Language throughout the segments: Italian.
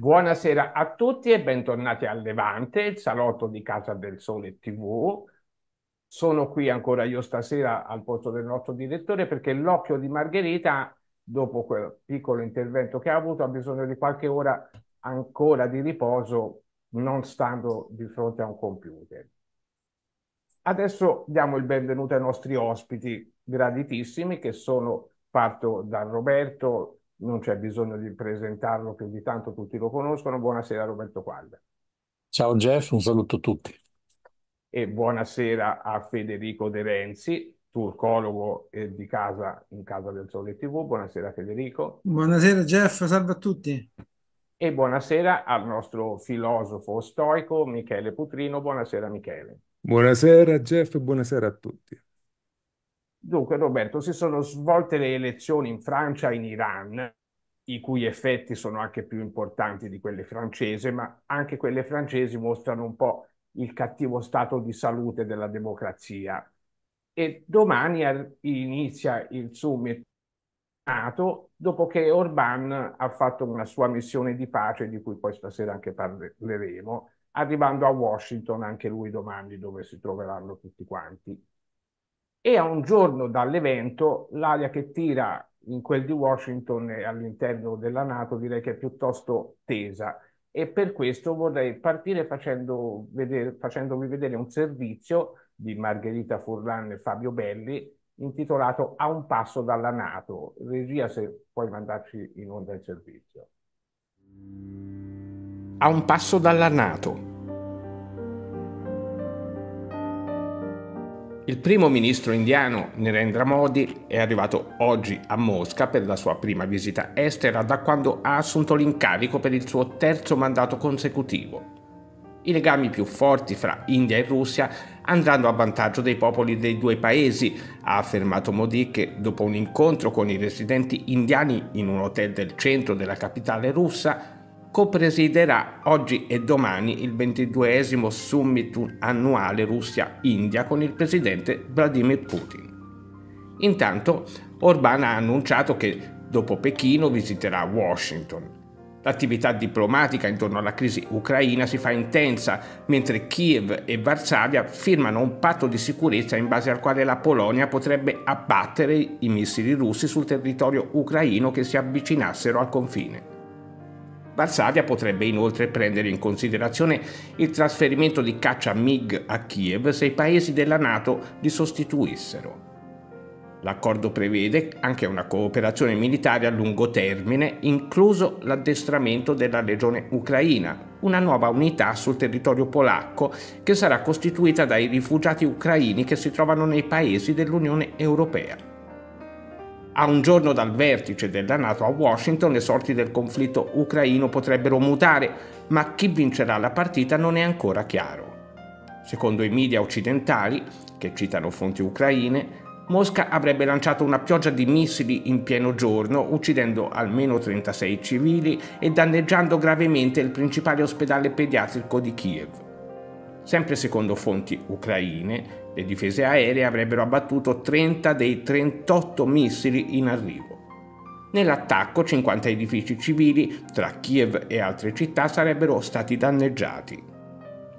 Buonasera a tutti e bentornati a Levante, il salotto di Casa del Sole TV. Sono qui ancora io stasera al posto del nostro direttore perché l'occhio di Margherita, dopo quel piccolo intervento che ha avuto, ha bisogno di qualche ora ancora di riposo, non stando di fronte a un computer. Adesso diamo il benvenuto ai nostri ospiti graditissimi che sono, parto da Roberto, non c'è bisogno di presentarlo più di tanto, tutti lo conoscono. Buonasera Roberto Quadra. Ciao Jeff, un saluto a tutti. E buonasera a Federico De Renzi, turcologo eh, di casa in casa del Sole TV. Buonasera Federico. Buonasera Jeff, salve a tutti. E buonasera al nostro filosofo stoico Michele Putrino. Buonasera Michele. Buonasera Jeff, buonasera a tutti. Dunque, Roberto, si sono svolte le elezioni in Francia e in Iran, i cui effetti sono anche più importanti di quelle francesi, ma anche quelle francesi mostrano un po' il cattivo stato di salute della democrazia. E domani inizia il summit NATO dopo che Orban ha fatto una sua missione di pace, di cui poi stasera anche parleremo, arrivando a Washington anche lui domani, dove si troveranno tutti quanti e a un giorno dall'evento l'aria che tira in quel di Washington e all'interno della Nato direi che è piuttosto tesa e per questo vorrei partire facendo vedere, facendovi vedere un servizio di Margherita Furlan e Fabio Belli intitolato A un passo dalla Nato. Regia se puoi mandarci in onda il servizio. A un passo dalla Nato Il primo ministro indiano Narendra Modi è arrivato oggi a Mosca per la sua prima visita estera da quando ha assunto l'incarico per il suo terzo mandato consecutivo. I legami più forti fra India e Russia andranno a vantaggio dei popoli dei due paesi, ha affermato Modi che dopo un incontro con i residenti indiani in un hotel del centro della capitale russa copresiderà oggi e domani il 22 summit annuale Russia-India con il presidente Vladimir Putin. Intanto Orbán ha annunciato che dopo Pechino visiterà Washington. L'attività diplomatica intorno alla crisi ucraina si fa intensa, mentre Kiev e Varsavia firmano un patto di sicurezza in base al quale la Polonia potrebbe abbattere i missili russi sul territorio ucraino che si avvicinassero al confine. Varsavia potrebbe inoltre prendere in considerazione il trasferimento di caccia MiG a Kiev se i paesi della NATO li sostituissero. L'accordo prevede anche una cooperazione militare a lungo termine, incluso l'addestramento della Legione Ucraina, una nuova unità sul territorio polacco che sarà costituita dai rifugiati ucraini che si trovano nei paesi dell'Unione Europea. A un giorno dal vertice della Nato a Washington le sorti del conflitto ucraino potrebbero mutare, ma chi vincerà la partita non è ancora chiaro. Secondo i media occidentali, che citano fonti ucraine, Mosca avrebbe lanciato una pioggia di missili in pieno giorno, uccidendo almeno 36 civili e danneggiando gravemente il principale ospedale pediatrico di Kiev. Sempre secondo fonti ucraine, le difese aeree avrebbero abbattuto 30 dei 38 missili in arrivo. Nell'attacco 50 edifici civili tra Kiev e altre città sarebbero stati danneggiati.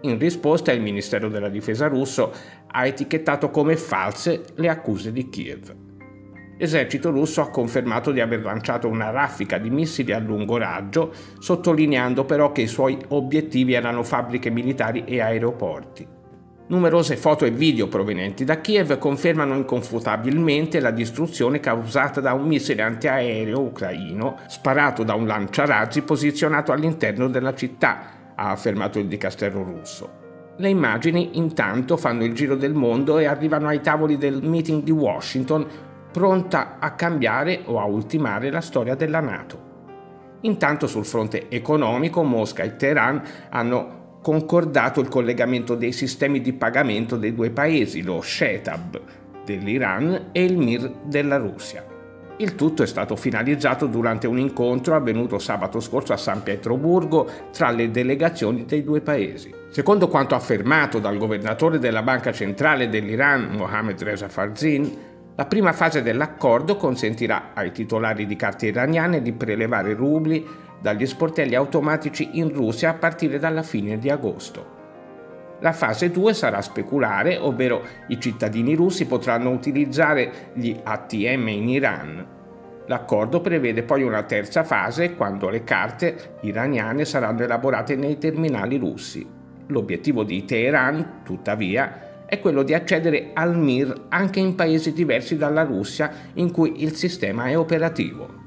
In risposta il Ministero della Difesa russo ha etichettato come false le accuse di Kiev. L'esercito russo ha confermato di aver lanciato una raffica di missili a lungo raggio, sottolineando però che i suoi obiettivi erano fabbriche militari e aeroporti. Numerose foto e video provenienti da Kiev confermano inconfutabilmente la distruzione causata da un missile antiaereo ucraino sparato da un lanciarazzi posizionato all'interno della città, ha affermato il dicastero russo. Le immagini intanto fanno il giro del mondo e arrivano ai tavoli del meeting di Washington, pronta a cambiare o a ultimare la storia della Nato. Intanto sul fronte economico Mosca e Teheran hanno concordato il collegamento dei sistemi di pagamento dei due paesi, lo Shetab dell'Iran e il Mir della Russia. Il tutto è stato finalizzato durante un incontro avvenuto sabato scorso a San Pietroburgo tra le delegazioni dei due paesi. Secondo quanto affermato dal governatore della Banca Centrale dell'Iran, Mohamed Reza Farzin, la prima fase dell'accordo consentirà ai titolari di carte iraniane di prelevare rubli dagli sportelli automatici in Russia a partire dalla fine di agosto. La fase 2 sarà speculare, ovvero i cittadini russi potranno utilizzare gli ATM in Iran. L'accordo prevede poi una terza fase quando le carte iraniane saranno elaborate nei terminali russi. L'obiettivo di Teheran, tuttavia, è quello di accedere al MIR anche in paesi diversi dalla Russia in cui il sistema è operativo.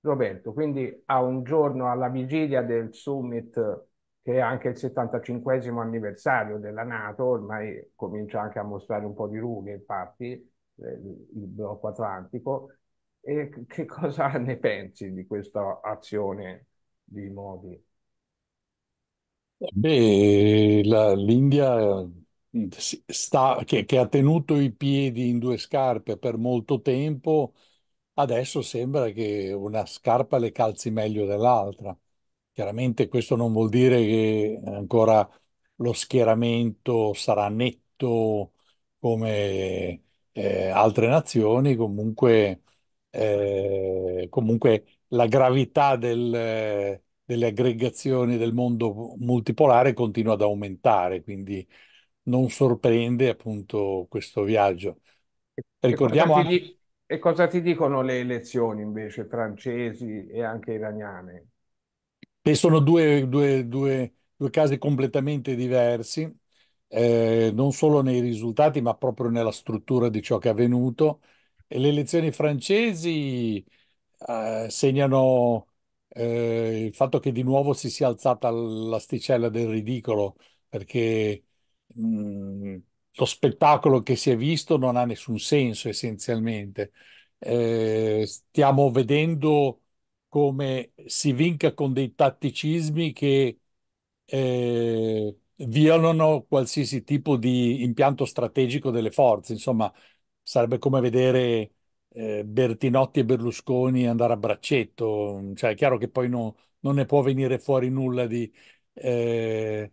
Roberto, quindi a un giorno alla vigilia del summit che è anche il 75 anniversario della Nato, ormai comincia anche a mostrare un po' di rughe, infatti, eh, il blocco atlantico. E che cosa ne pensi di questa azione di Modi? Beh, la- l'India mm, sta- che, che ha tenuto i piedi in due scarpe per molto tempo Adesso sembra che una scarpa le calzi meglio dell'altra. Chiaramente questo non vuol dire che ancora lo schieramento sarà netto come eh, altre nazioni, comunque, eh, comunque la gravità del, delle aggregazioni del mondo multipolare continua ad aumentare, quindi non sorprende appunto questo viaggio. Ricordiamo anche... E cosa ti dicono le elezioni invece francesi e anche iraniane? Che sono due, due, due, due casi completamente diversi, eh, non solo nei risultati, ma proprio nella struttura di ciò che è avvenuto. E le elezioni francesi eh, segnano eh, il fatto che di nuovo si sia alzata l'asticella del ridicolo, perché mh, mm, lo spettacolo che si è visto non ha nessun senso essenzialmente. Eh, stiamo vedendo come si vinca con dei tatticismi che eh, violano qualsiasi tipo di impianto strategico delle forze. Insomma, sarebbe come vedere eh, Bertinotti e Berlusconi andare a braccetto. Cioè, è chiaro che poi no, non ne può venire fuori nulla di, eh,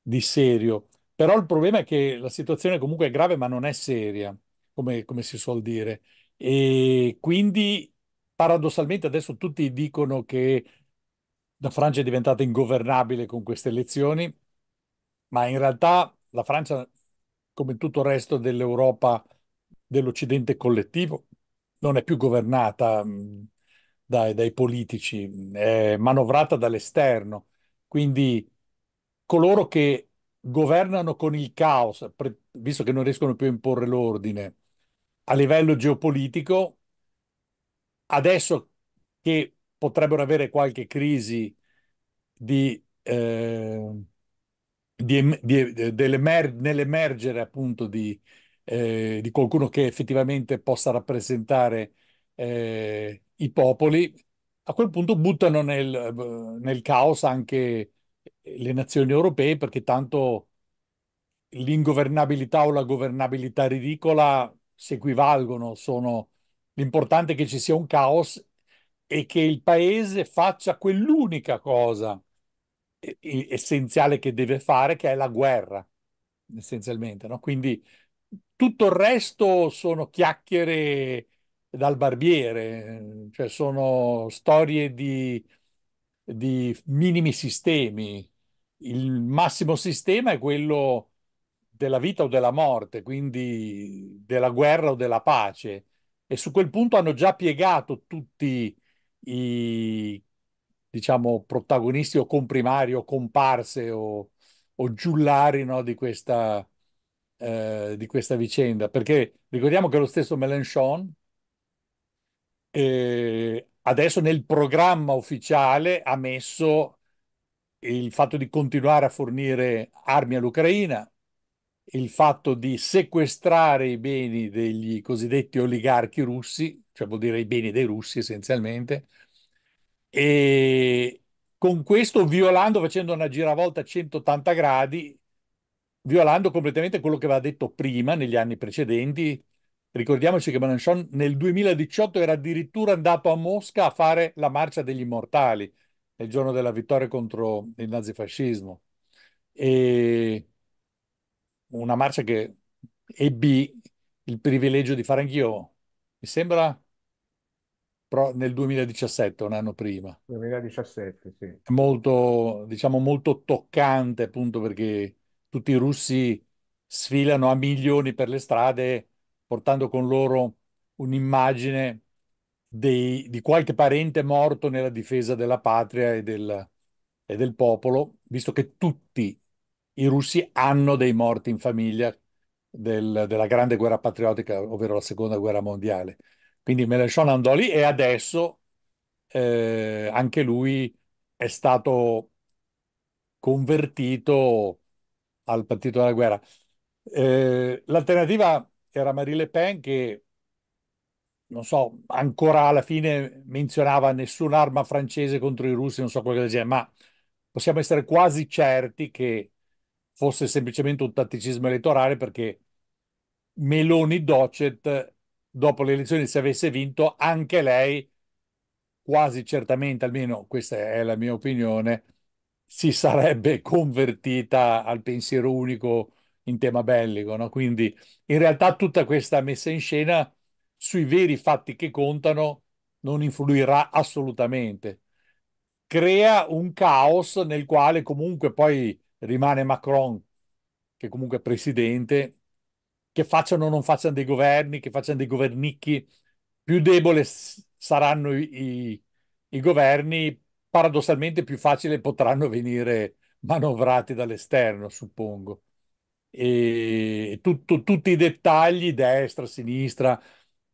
di serio. Però il problema è che la situazione comunque è grave, ma non è seria, come, come si suol dire. E quindi paradossalmente adesso tutti dicono che la Francia è diventata ingovernabile con queste elezioni, ma in realtà la Francia, come tutto il resto dell'Europa, dell'Occidente collettivo, non è più governata mm, dai, dai politici, è manovrata dall'esterno. Quindi coloro che governano con il caos, visto che non riescono più a imporre l'ordine a livello geopolitico, adesso che potrebbero avere qualche crisi di, eh, di, di, eh, nell'emergere appunto di, eh, di, qualcuno che effettivamente possa rappresentare eh, i popoli, a quel punto buttano nel, nel caos anche le nazioni europee perché tanto l'ingovernabilità o la governabilità ridicola si equivalgono, sono l'importante è che ci sia un caos e che il paese faccia quell'unica cosa essenziale che deve fare, che è la guerra, essenzialmente. No? Quindi tutto il resto sono chiacchiere dal barbiere, cioè sono storie di, di minimi sistemi, il massimo sistema è quello della vita o della morte, quindi della guerra o della pace. E su quel punto hanno già piegato tutti i, diciamo, protagonisti o comprimari o comparse o, o giullari no, di, questa, eh, di questa vicenda. Perché ricordiamo che lo stesso Mélenchon eh, adesso nel programma ufficiale ha messo il fatto di continuare a fornire armi all'Ucraina, il fatto di sequestrare i beni degli cosiddetti oligarchi russi, cioè vuol dire i beni dei russi essenzialmente, e con questo violando, facendo una giravolta a 180 gradi, violando completamente quello che aveva detto prima negli anni precedenti. Ricordiamoci che Mélenchon nel 2018 era addirittura andato a Mosca a fare la marcia degli immortali, il giorno della vittoria contro il nazifascismo. E una marcia che ebbi il privilegio di fare anch'io, mi sembra nel 2017, un anno prima. 2017, sì. Molto, diciamo, molto toccante appunto perché tutti i russi sfilano a milioni per le strade portando con loro un'immagine dei, di qualche parente morto nella difesa della patria e del, e del popolo, visto che tutti i russi hanno dei morti in famiglia del, della grande guerra patriottica, ovvero la seconda guerra mondiale. Quindi Mélenchon andò lì e adesso eh, anche lui è stato convertito al partito della guerra. Eh, l'alternativa era Marie Le Pen che non so, ancora alla fine menzionava nessun'arma francese contro i russi, non so quello che genere, ma possiamo essere quasi certi che fosse semplicemente un tatticismo elettorale perché Meloni Docet dopo le elezioni se avesse vinto anche lei quasi certamente, almeno questa è la mia opinione, si sarebbe convertita al pensiero unico in tema bellico, no? Quindi in realtà tutta questa messa in scena sui veri fatti che contano non influirà assolutamente. Crea un caos nel quale comunque poi rimane Macron, che comunque è presidente, che facciano o non facciano dei governi, che facciano dei governicchi, più debole saranno i, i, i governi, paradossalmente più facile potranno venire manovrati dall'esterno, suppongo. E tutto, tutti i dettagli, destra, sinistra,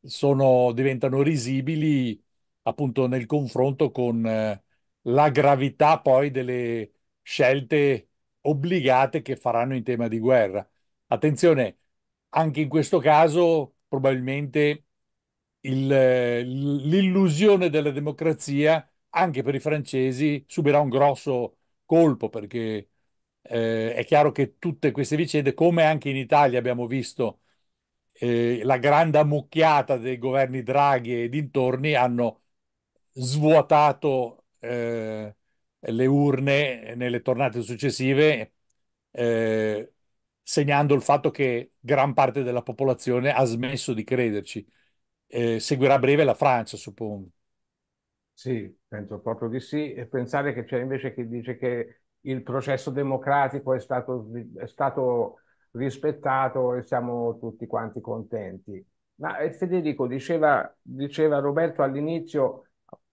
sono, diventano risibili appunto nel confronto con eh, la gravità poi delle scelte obbligate che faranno in tema di guerra. Attenzione, anche in questo caso probabilmente il, l'illusione della democrazia anche per i francesi subirà un grosso colpo perché eh, è chiaro che tutte queste vicende, come anche in Italia abbiamo visto la grande ammucchiata dei governi Draghi e dintorni hanno svuotato eh, le urne nelle tornate successive, eh, segnando il fatto che gran parte della popolazione ha smesso di crederci. Eh, seguirà a breve la Francia, suppongo. Sì, penso proprio di sì. E pensare che c'è invece chi dice che il processo democratico è stato, è stato rispettato e siamo tutti quanti contenti. Ma eh, Federico diceva, diceva Roberto all'inizio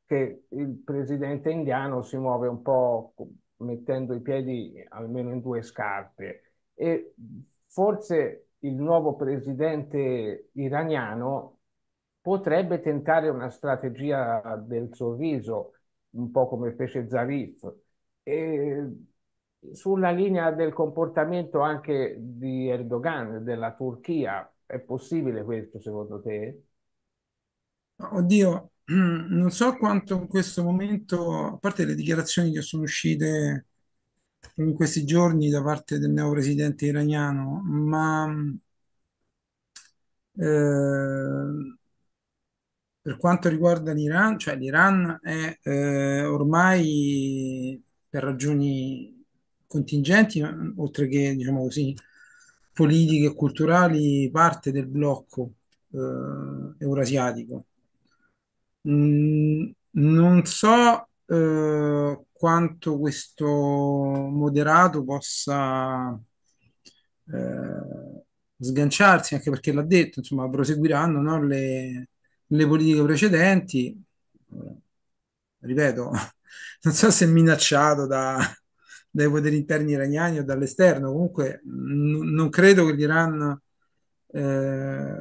che il presidente indiano si muove un po' mettendo i piedi almeno in due scarpe e forse il nuovo presidente iraniano potrebbe tentare una strategia del sorriso, un po' come fece Zarif. E sulla linea del comportamento anche di Erdogan, della Turchia, è possibile questo secondo te? Oddio, non so quanto in questo momento, a parte le dichiarazioni che sono uscite in questi giorni da parte del neo presidente iraniano, ma eh, per quanto riguarda l'Iran, cioè l'Iran è eh, ormai per ragioni contingenti, mm, oltre che diciamo così, politiche e culturali, parte del blocco eh, eurasiatico. Mm, non so eh, quanto questo moderato possa eh, sganciarsi, anche perché l'ha detto, insomma, proseguiranno no, le, le politiche precedenti. Eh, ripeto, non so se minacciato da, dai poteri interni iraniani o dall'esterno. Comunque n- non credo che l'Iran eh,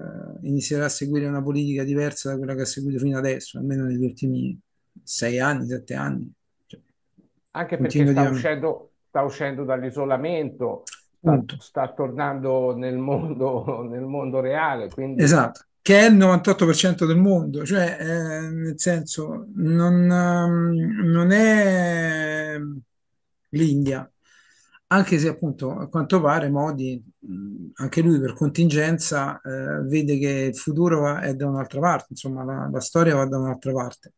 inizierà a seguire una politica diversa da quella che ha seguito fino adesso, almeno negli ultimi sei anni, sette anni. Cioè, Anche perché sta uscendo, sta uscendo dall'isolamento. Sta, sta, tornando nel mondo, nel mondo reale. Quindi... Esatto, che è il 98% del mondo, cioè eh, nel senso non, ehm, non, è l'India, anche se appunto a quanto pare Modi, anche lui per contingenza, eh, vede che il futuro va, è da un'altra parte, insomma la, la storia va da un'altra parte.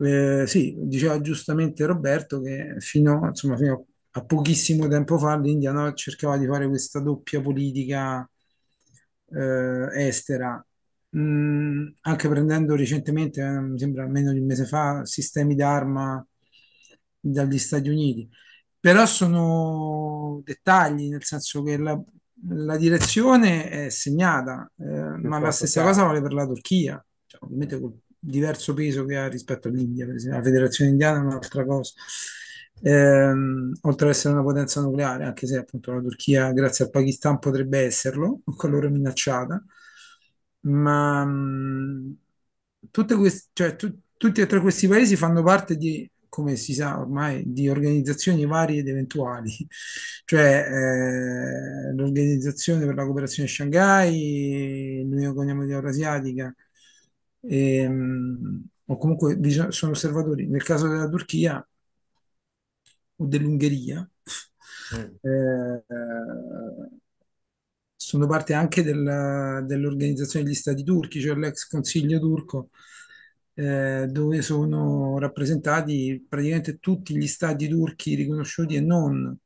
Eh, sì, diceva giustamente Roberto che fino, insomma, fino a pochissimo tempo fa l'India no, cercava di fare questa doppia politica eh, estera, mm, anche prendendo recentemente, eh, mi sembra meno di un mese fa, sistemi d'arma dagli Stati Uniti. Però sono dettagli, nel senso che la, la direzione è segnata, eh, ma la stessa cosa vale per la Turchia, cioè, ovviamente con diverso peso che ha rispetto all'India, per esempio. La federazione indiana è un'altra cosa. Eh, oltre ad essere una potenza nucleare, anche se appunto la Turchia, grazie al Pakistan, potrebbe esserlo, con loro minacciata, ma mh, mm, queste, cioè, tu, tutti e tre questi paesi fanno parte di come si sa ormai, di organizzazioni varie ed eventuali, cioè eh, l'Organizzazione per la cooperazione Shanghai, l'Unione Economica Eurasiatica, e, ehm, o comunque sono osservatori. Nel caso della Turchia o dell'Ungheria, mm. eh, sono parte anche della, dell'organizzazione degli stati turchi, cioè l'ex consiglio turco eh, dove sono rappresentati praticamente tutti gli stati turchi riconosciuti e non.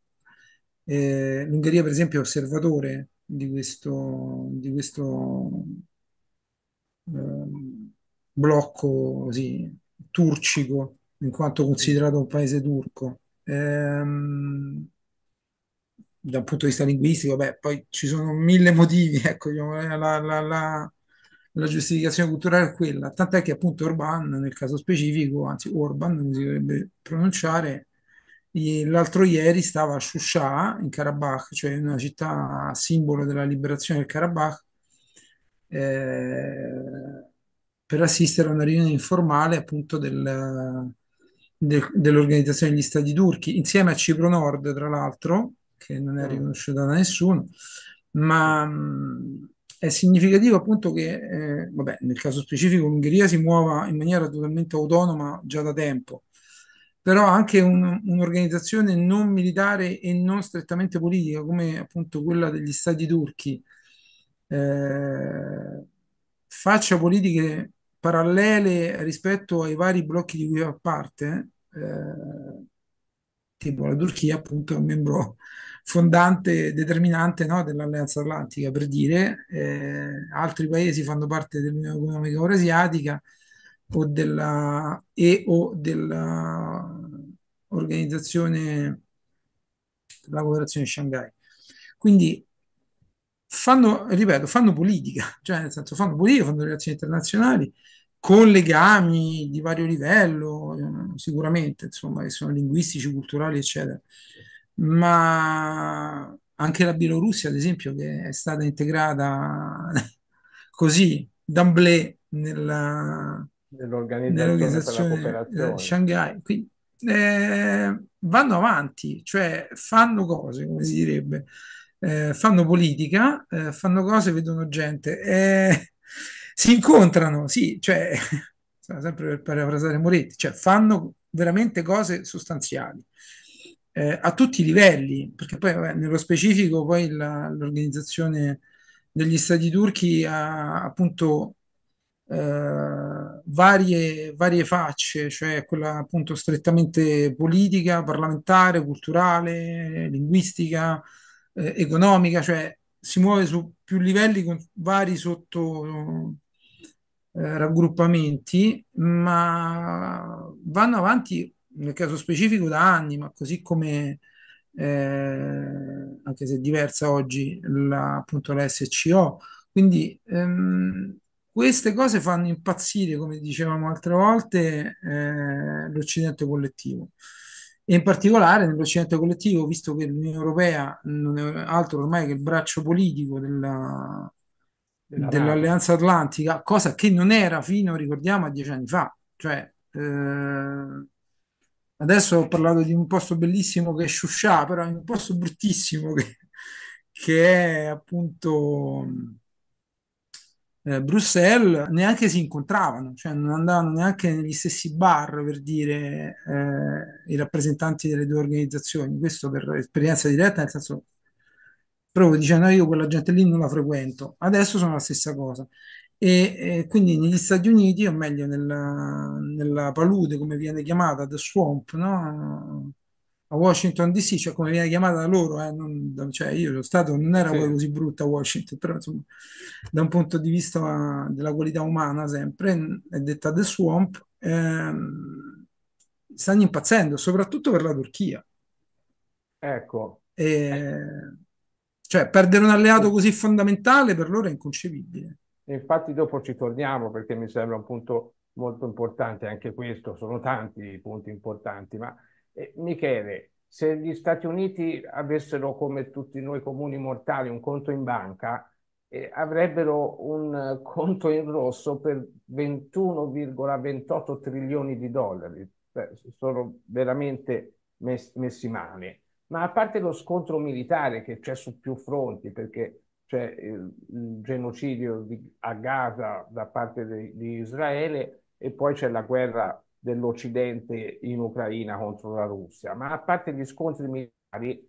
Eh, L'Ungheria, per esempio, è osservatore di questo, di questo eh, blocco così, turcico, in quanto considerato un paese turco. Ehm, dal punto di vista linguistico, beh, poi ci sono mille motivi, ecco, diciamo, eh, la, la, la la giustificazione culturale è quella, tant'è che appunto Orban, nel caso specifico, anzi Orban, come si dovrebbe pronunciare, l'altro ieri stava a Shusha, in Karabakh, cioè una città simbolo della liberazione del Karabakh, eh, per assistere a una riunione informale appunto del, del, dell'organizzazione degli Stati turchi, insieme a Cipro Nord, tra l'altro, che non è mm. riconosciuta da nessuno, ma mh, mm, è significativo appunto che, eh, vabbè, nel caso specifico l'Ungheria si muova in maniera totalmente autonoma già da tempo, però anche un, un'organizzazione non militare e non strettamente politica, come appunto quella degli stati turchi, eh, faccia politiche parallele rispetto ai vari blocchi di cui fa parte, eh, tipo la Turchia appunto è un membro fondante, determinante no, dell'Alleanza Atlantica, per dire, eh, altri paesi fanno parte dell'Unione Economica Eurasiatica o della, e o dell'organizzazione della cooperazione Shanghai. Quindi fanno, ripeto, fanno politica, cioè nel senso fanno politica, fanno relazioni internazionali con legami di vario livello, eh, sicuramente, insomma, che sono linguistici, culturali, eccetera ma anche la Bielorussia, ad esempio, che è stata integrata così, d'amblè, nella, nell'organizzazione, nell'organizzazione per Shanghai. Quindi, eh, vanno avanti, cioè fanno cose, come si direbbe, eh, fanno politica, eh, fanno cose, vedono gente, eh, si incontrano, sì, cioè, sempre per parafrasare Moretti, cioè fanno veramente cose sostanziali eh, a tutti i livelli, perché poi vabbè, nello specifico poi la, l'organizzazione degli stati turchi ha appunto eh, varie, varie facce, cioè quella appunto strettamente politica, parlamentare, culturale, linguistica, eh, economica, cioè si muove su più livelli con vari sotto eh, raggruppamenti, ma vanno avanti nel caso specifico da anni, ma così come eh, anche se è diversa oggi la, appunto la SCO. Quindi ehm, queste cose fanno impazzire, come dicevamo altre volte, eh, l'Occidente collettivo. E in particolare nell'Occidente collettivo, visto che l'Unione Europea non è altro ormai che il braccio politico della, dell'Alleanza Atlantica, cosa che non era fino, ricordiamo, a dieci anni fa. Cioè, eh, Adesso ho parlato di un posto bellissimo che è Shusha, però è un posto bruttissimo che, che è appunto eh, Bruxelles, neanche si incontravano, cioè non andavano neanche negli stessi bar per dire eh, i rappresentanti delle due organizzazioni, questo per esperienza diretta, nel senso proprio dicendo io quella gente lì non la frequento, adesso sono la stessa cosa e eh, quindi negli Stati Uniti, o meglio nella, nella palude, come viene chiamata, The Swamp, no? a Washington DC, cioè come viene chiamata da loro, eh, non, cioè io sono stato, non era sì. così brutta Washington, però insomma, da un punto di vista della qualità umana sempre, è detta The Swamp, eh, stanno impazzendo, soprattutto per la Turchia. Ecco. E, cioè perdere un alleato così fondamentale per loro è inconcepibile. Infatti dopo ci torniamo perché mi sembra un punto molto importante anche questo, sono tanti i punti importanti, ma eh, Michele, se gli Stati Uniti avessero come tutti noi comuni mortali un conto in banca, eh, avrebbero un eh, conto in rosso per 21,28 trilioni di dollari, Beh, sono veramente mes- messi male. Ma a parte lo scontro militare che c'è su più fronti, perché cioè il genocidio di, a Gaza da parte de, di Israele e poi c'è la guerra dell'Occidente in Ucraina contro la Russia. Ma a parte gli scontri militari,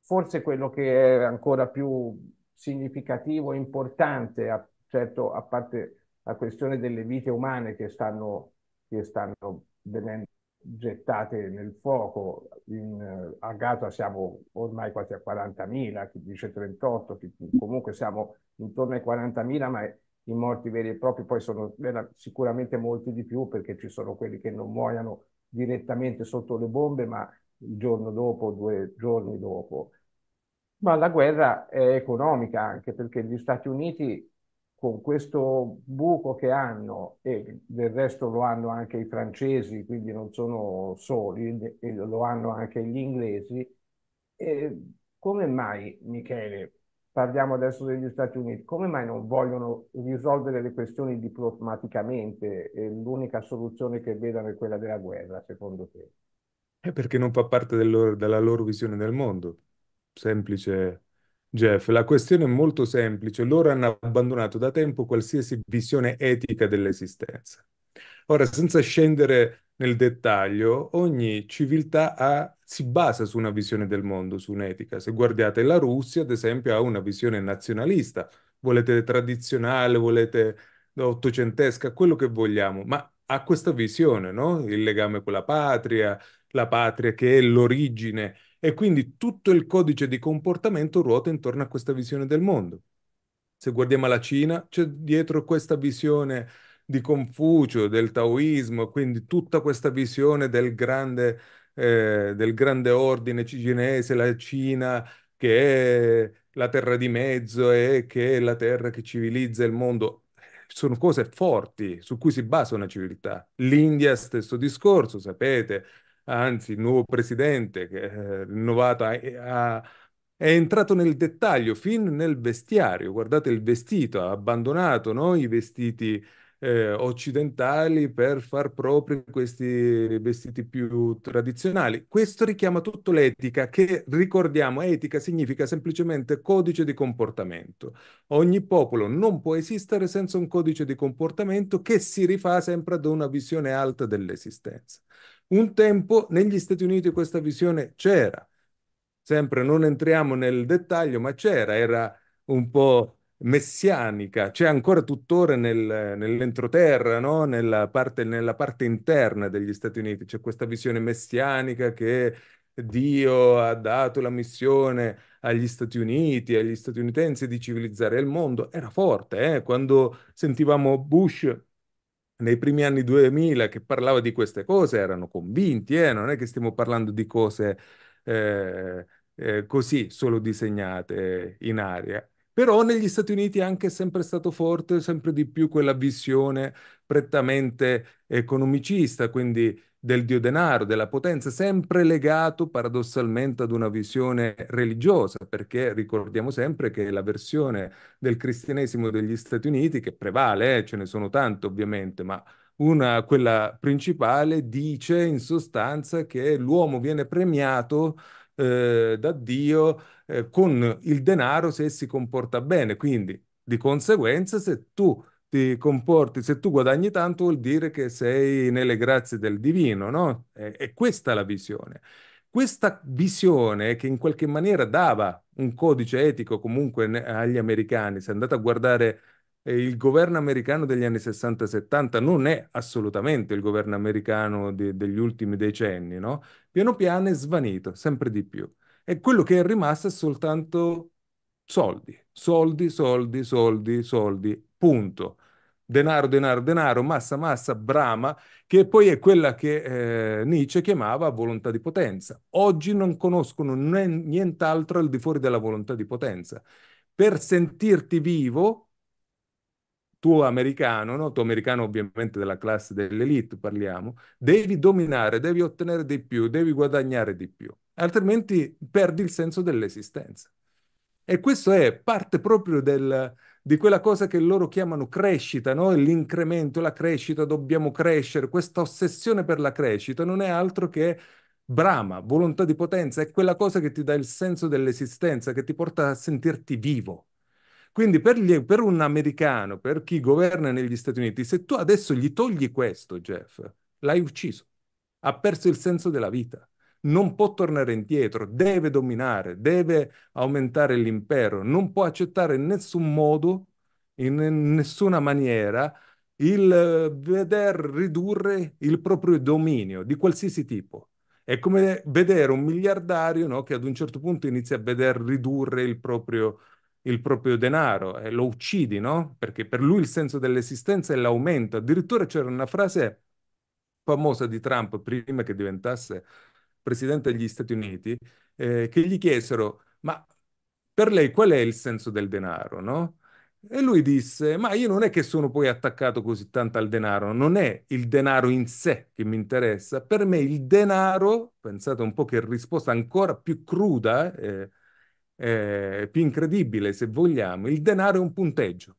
forse quello che è ancora più significativo e importante, a, certo a parte la questione delle vite umane che stanno, che stanno venendo gettate nel fuoco. In, a Gaza siamo ormai quasi a 40.000, chi dice 38, chi, comunque siamo intorno ai 40.000, ma i morti veri e propri poi sono sicuramente molti di più perché ci sono quelli che non muoiono direttamente sotto le bombe, ma il giorno dopo, due giorni dopo. Ma la guerra è economica anche perché gli Stati Uniti con questo buco che hanno, e del resto lo hanno anche i francesi, quindi non sono soli, e lo hanno anche gli inglesi, e come mai, Michele, parliamo adesso degli Stati Uniti, come mai non vogliono risolvere le questioni diplomaticamente e l'unica soluzione che vedano è quella della guerra, secondo te? È eh, perché non fa parte del loro, della loro visione del mondo. Semplice Jeff, la questione è molto semplice. Loro hanno abbandonato da tempo qualsiasi visione etica dell'esistenza. Ora, senza scendere nel dettaglio, ogni civiltà ha, si basa su una visione del mondo, su un'etica. Se guardate la Russia, ad esempio, ha una visione nazionalista. Volete tradizionale, volete ottocentesca, quello che vogliamo, ma ha questa visione, no? Il legame con la patria, la patria che è l'origine e quindi tutto il codice di comportamento ruota intorno a questa visione del mondo. Se guardiamo la Cina, c'è dietro questa visione di Confucio, del taoismo, quindi tutta questa visione del grande, eh, del grande ordine cinese, la Cina che è la terra di mezzo e che è la terra che civilizza il mondo. Sono cose forti su cui si basa una civiltà. L'India, stesso discorso, sapete, anzi il nuovo presidente che è eh, rinnovato eh, ha, è entrato nel dettaglio, fin nel vestiario, guardate il vestito, ha abbandonato no? i vestiti eh, occidentali per far proprio questi vestiti più tradizionali. Questo richiama tutto l'etica che, ricordiamo, etica significa semplicemente codice di comportamento. Ogni popolo non può esistere senza un codice di comportamento che si rifà sempre ad una visione alta dell'esistenza. Un tempo negli Stati Uniti questa visione c'era, sempre non entriamo nel dettaglio, ma c'era, era un po' messianica, c'è ancora tuttora nel, nell'entroterra, no? nella, parte, nella, parte, interna degli Stati Uniti, c'è questa visione messianica che Dio ha dato la missione agli Stati Uniti, agli statunitensi di civilizzare il mondo, era forte, eh? quando sentivamo Bush nei primi anni 2000 che parlava di queste cose erano convinti, eh? non è che stiamo parlando di cose eh, eh, così solo disegnate in aria. Però negli Stati Uniti è anche sempre stato forte, sempre di più quella visione prettamente economicista, quindi del dio denaro, della potenza, sempre legato paradossalmente ad una visione religiosa, perché ricordiamo sempre che la versione del cristianesimo degli Stati Uniti, che prevale, eh, ce ne sono tante ovviamente, ma una, quella principale dice in sostanza che l'uomo viene premiato eh, da Dio eh, con il denaro se si comporta bene. Quindi, di conseguenza, se tu ti comporti, se tu guadagni tanto, vuol dire che sei nelle grazie del divino, no? E, e questa è la visione. Questa visione che in qualche maniera dava un codice etico comunque agli americani, se andate a guardare il governo americano degli anni 60-70 non è assolutamente il governo americano de- degli ultimi decenni, no? Piano piano è svanito, sempre di più. E quello che è rimasto è soltanto soldi, soldi, soldi, soldi, soldi, punto. Denaro, denaro, denaro, massa, massa, brama, che poi è quella che eh, Nietzsche chiamava volontà di potenza. Oggi non conoscono n- nient'altro al di fuori della volontà di potenza. Per sentirti vivo tuo americano, no? tuo americano ovviamente della classe dell'elite parliamo, devi dominare, devi ottenere di più, devi guadagnare di più, altrimenti perdi il senso dell'esistenza. E questo è parte proprio del, di quella cosa che loro chiamano crescita, no? l'incremento, la crescita, dobbiamo crescere, questa ossessione per la crescita non è altro che brama, volontà di potenza, è quella cosa che ti dà il senso dell'esistenza, che ti porta a sentirti vivo. Quindi per, gli, per un americano, per chi governa negli Stati Uniti, se tu adesso gli togli questo, Jeff, l'hai ucciso, ha perso il senso della vita non può tornare indietro, deve dominare, deve aumentare l'impero, non può accettare in nessun modo, in nessuna maniera, il veder ridurre il proprio dominio di qualsiasi tipo. È come vedere un miliardario no, che ad un certo punto inizia a veder ridurre il proprio il proprio denaro e lo uccidi, no? Perché per lui il senso dell'esistenza è l'aumento. Addirittura c'era una frase famosa di Trump prima che diventasse presidente degli Stati Uniti, eh, che gli chiesero, ma per lei qual è il senso del denaro, no? E lui disse, ma io non è che sono poi attaccato così tanto al denaro, non è il denaro in sé che mi interessa, per me il denaro, pensate un po' che risposta ancora più cruda, eh, eh, più incredibile, se vogliamo, il denaro è un punteggio.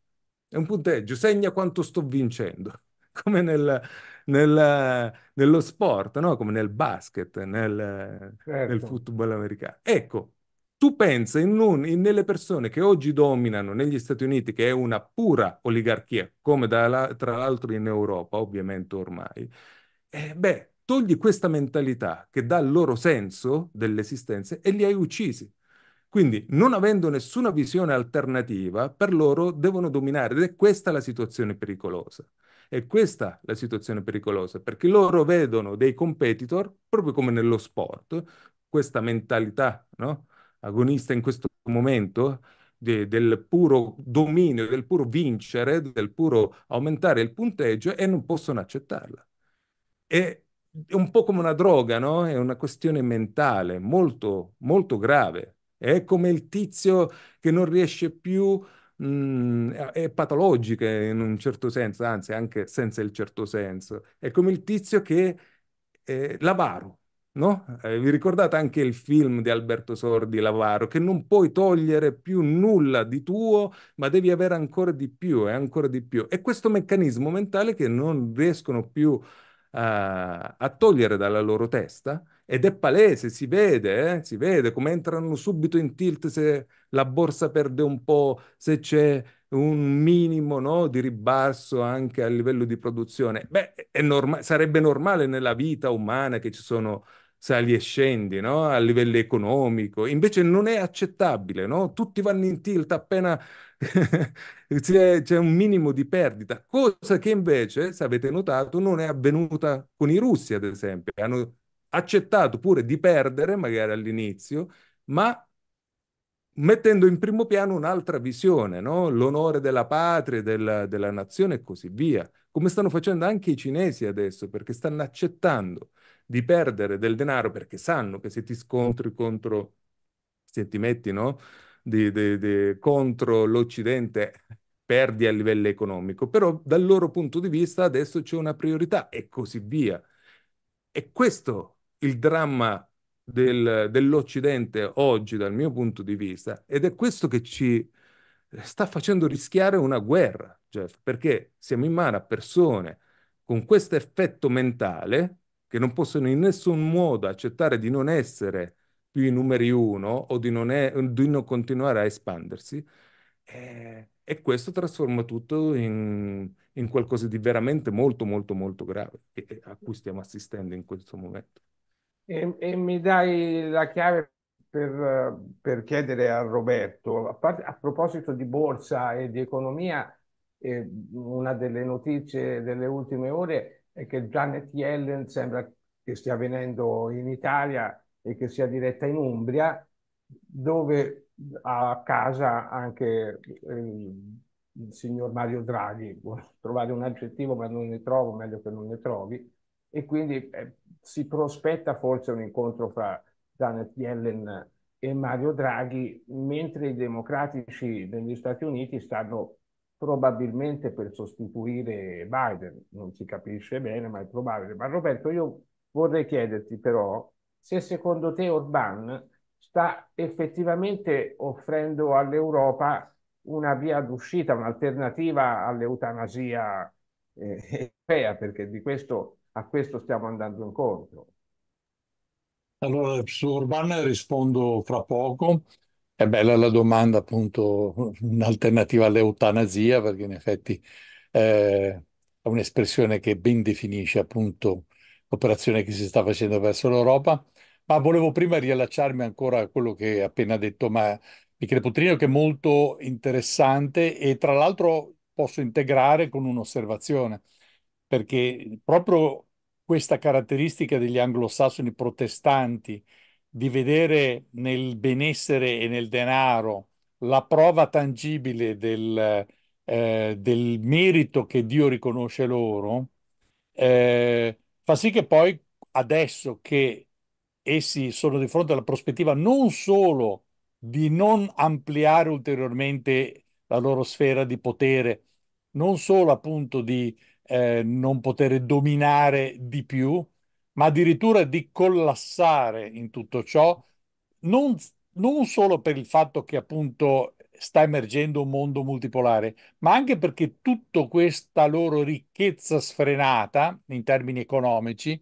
È un punteggio, segna quanto sto vincendo, come nel, nel, nello sport, no? come nel basket, nel, certo. nel, football americano. Ecco, tu pensa in un, in, nelle persone che oggi dominano negli Stati Uniti, che è una pura oligarchia, come da, tra l'altro in Europa, ovviamente ormai, eh, beh, togli questa mentalità che dà il loro senso dell'esistenza e li hai uccisi. Quindi, non avendo nessuna visione alternativa, per loro devono dominare ed è questa la situazione pericolosa. È questa la situazione pericolosa, perché loro vedono dei competitor, proprio come nello sport, questa mentalità no? agonista in questo momento de, del puro dominio, del puro vincere, del puro aumentare il punteggio e non possono accettarla. È, un po' come una droga, no? è una questione mentale molto, molto grave è come il tizio che non riesce più, mh, mm, è patologica in un certo senso, anzi anche senza il certo senso. È come il tizio che è l'avaro, no? Eh, vi ricordate anche il film di Alberto Sordi, L'avaro, che non puoi togliere più nulla di tuo, ma devi avere ancora di più e ancora di più. È questo meccanismo mentale che non riescono più a a, a togliere dalla loro testa ed è palese, si vede, eh? si vede come entrano subito in tilt se la borsa perde un po', se c'è un minimo no, di ribasso anche a livello di produzione. Beh, norma- sarebbe normale nella vita umana che ci sono sali e scendi, no? a livello economico. Invece non è accettabile, no? tutti vanno in tilt appena c'è, c'è, un minimo di perdita, cosa che invece, se avete notato, non è avvenuta con i russi, ad esempio. Hanno accettato pure di perdere, magari all'inizio, ma mettendo in primo piano un'altra visione, no? l'onore della patria, della, della nazione e così via, come stanno facendo anche i cinesi adesso, perché stanno accettando di perdere del denaro perché sanno che se ti scontri contro, se ti metti no? di, di, di, contro l'Occidente perdi a livello economico, però dal loro punto di vista adesso c'è una priorità e così via. E questo il dramma del, dell'Occidente oggi dal mio punto di vista ed è questo che ci eh, sta facendo rischiare una guerra, Jeff, perché siamo in mano a persone con questo effetto mentale che non possono in nessun modo accettare di non essere più i numeri uno o di non, è, di non continuare a espandersi. E, eh, e questo trasforma tutto in, in, qualcosa di veramente molto, molto, molto grave che, eh, a cui stiamo assistendo in questo momento. E, e mi dai la chiave per, per chiedere a Roberto, a, part, a, proposito di borsa e di economia, eh, una delle notizie delle ultime ore è che Janet Yellen sembra che stia venendo in Italia e che sia diretta in Umbria, dove ha a casa anche eh, il signor Mario Draghi, vuole trovare un aggettivo ma non ne trovo, meglio che non ne trovi, e quindi eh, si prospetta forse un incontro fra Janet Yellen e Mario Draghi, mentre i democratici degli Stati Uniti stanno probabilmente per sostituire Biden, non si capisce bene, ma è probabile. Ma Roberto, io vorrei chiederti però se secondo te Orban sta effettivamente offrendo all'Europa una via d'uscita, un'alternativa all'eutanasia eh, europea, perché di questo, a questo stiamo andando incontro. Allora, su Orban rispondo fra poco. È bella la domanda, appunto, un'alternativa all'eutanasia, perché in effetti eh, è un'espressione che ben definisce appunto l'operazione che si sta facendo verso l'Europa. Ma volevo prima riallacciarmi ancora a quello che ha appena detto ma- Michele Putrino, che è molto interessante e tra l'altro posso integrare con un'osservazione, perché proprio questa caratteristica degli anglosassoni protestanti di vedere nel benessere e nel denaro la prova tangibile del, eh, del merito che Dio riconosce loro, eh, fa sì che poi adesso che essi sono di fronte alla prospettiva non solo di non ampliare ulteriormente la loro sfera di potere, non solo appunto di eh, non poter dominare di più, ma addirittura di collassare in tutto ciò, non, non solo per il fatto che appunto sta emergendo un mondo multipolare, ma anche perché tutta questa loro ricchezza sfrenata in termini economici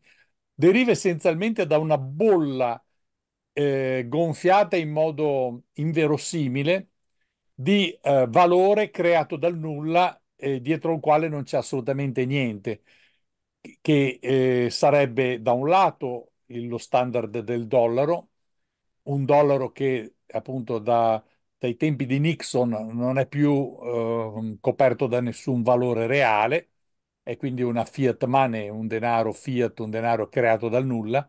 deriva essenzialmente da una bolla eh, gonfiata in modo inverosimile di eh, valore creato dal nulla eh, dietro il quale non c'è assolutamente niente che eh, sarebbe da un lato lo standard del dollaro, un dollaro che appunto da, dai tempi di Nixon non è più eh, coperto da nessun valore reale, è quindi una fiat money, un denaro fiat, un denaro creato dal nulla,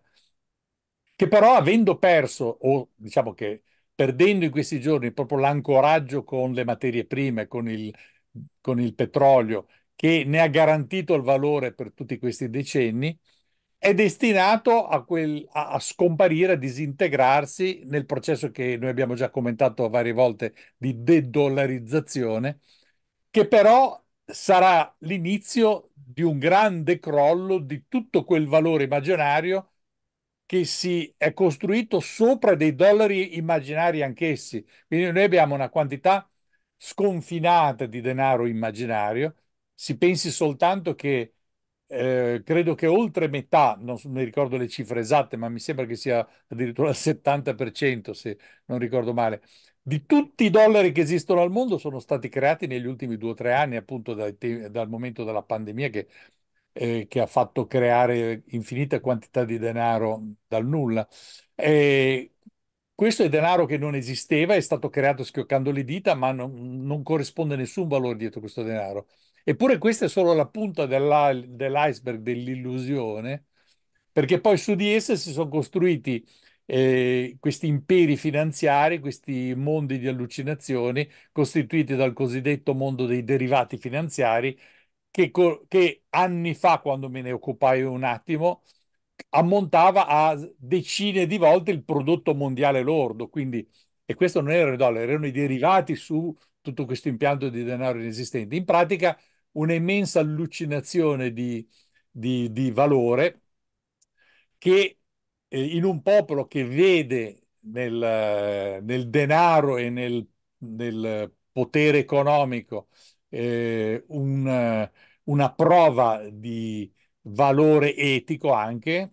che però avendo perso, o diciamo che perdendo in questi giorni proprio l'ancoraggio con le materie prime, con il, con il petrolio che ne ha garantito il valore per tutti questi decenni, è destinato a, quel, a, scomparire, a disintegrarsi nel processo che noi abbiamo già commentato varie volte di dedollarizzazione, che però sarà l'inizio di un grande crollo di tutto quel valore immaginario che si è costruito sopra dei dollari immaginari anch'essi. Quindi noi abbiamo una quantità sconfinata di denaro immaginario si pensi soltanto che eh, credo che oltre metà, non mi ricordo le cifre esatte, ma mi sembra che sia addirittura il 70%, se non ricordo male, di tutti i dollari che esistono al mondo sono stati creati negli ultimi due o tre anni, appunto dal, dal momento della pandemia che, eh, che, ha fatto creare infinita quantità di denaro dal nulla. E questo è denaro che non esisteva, è stato creato schioccando le dita, ma non, non corrisponde nessun valore dietro questo denaro. Eppure questa è solo la punta dell'iceberg dell'illusione, perché poi su di esse si sono costruiti eh, questi imperi finanziari, questi mondi di allucinazioni costituiti dal cosiddetto mondo dei derivati finanziari, che, che anni fa, quando me ne occupai un attimo, ammontava a decine di volte il prodotto mondiale lordo. Quindi, e questo non erano i dollari, erano i derivati su tutto questo impianto di denaro inesistente. In pratica, un'immensa allucinazione di, di, di valore che eh, in un popolo che vede nel, nel denaro e nel, nel potere economico eh, un, una prova di valore etico anche,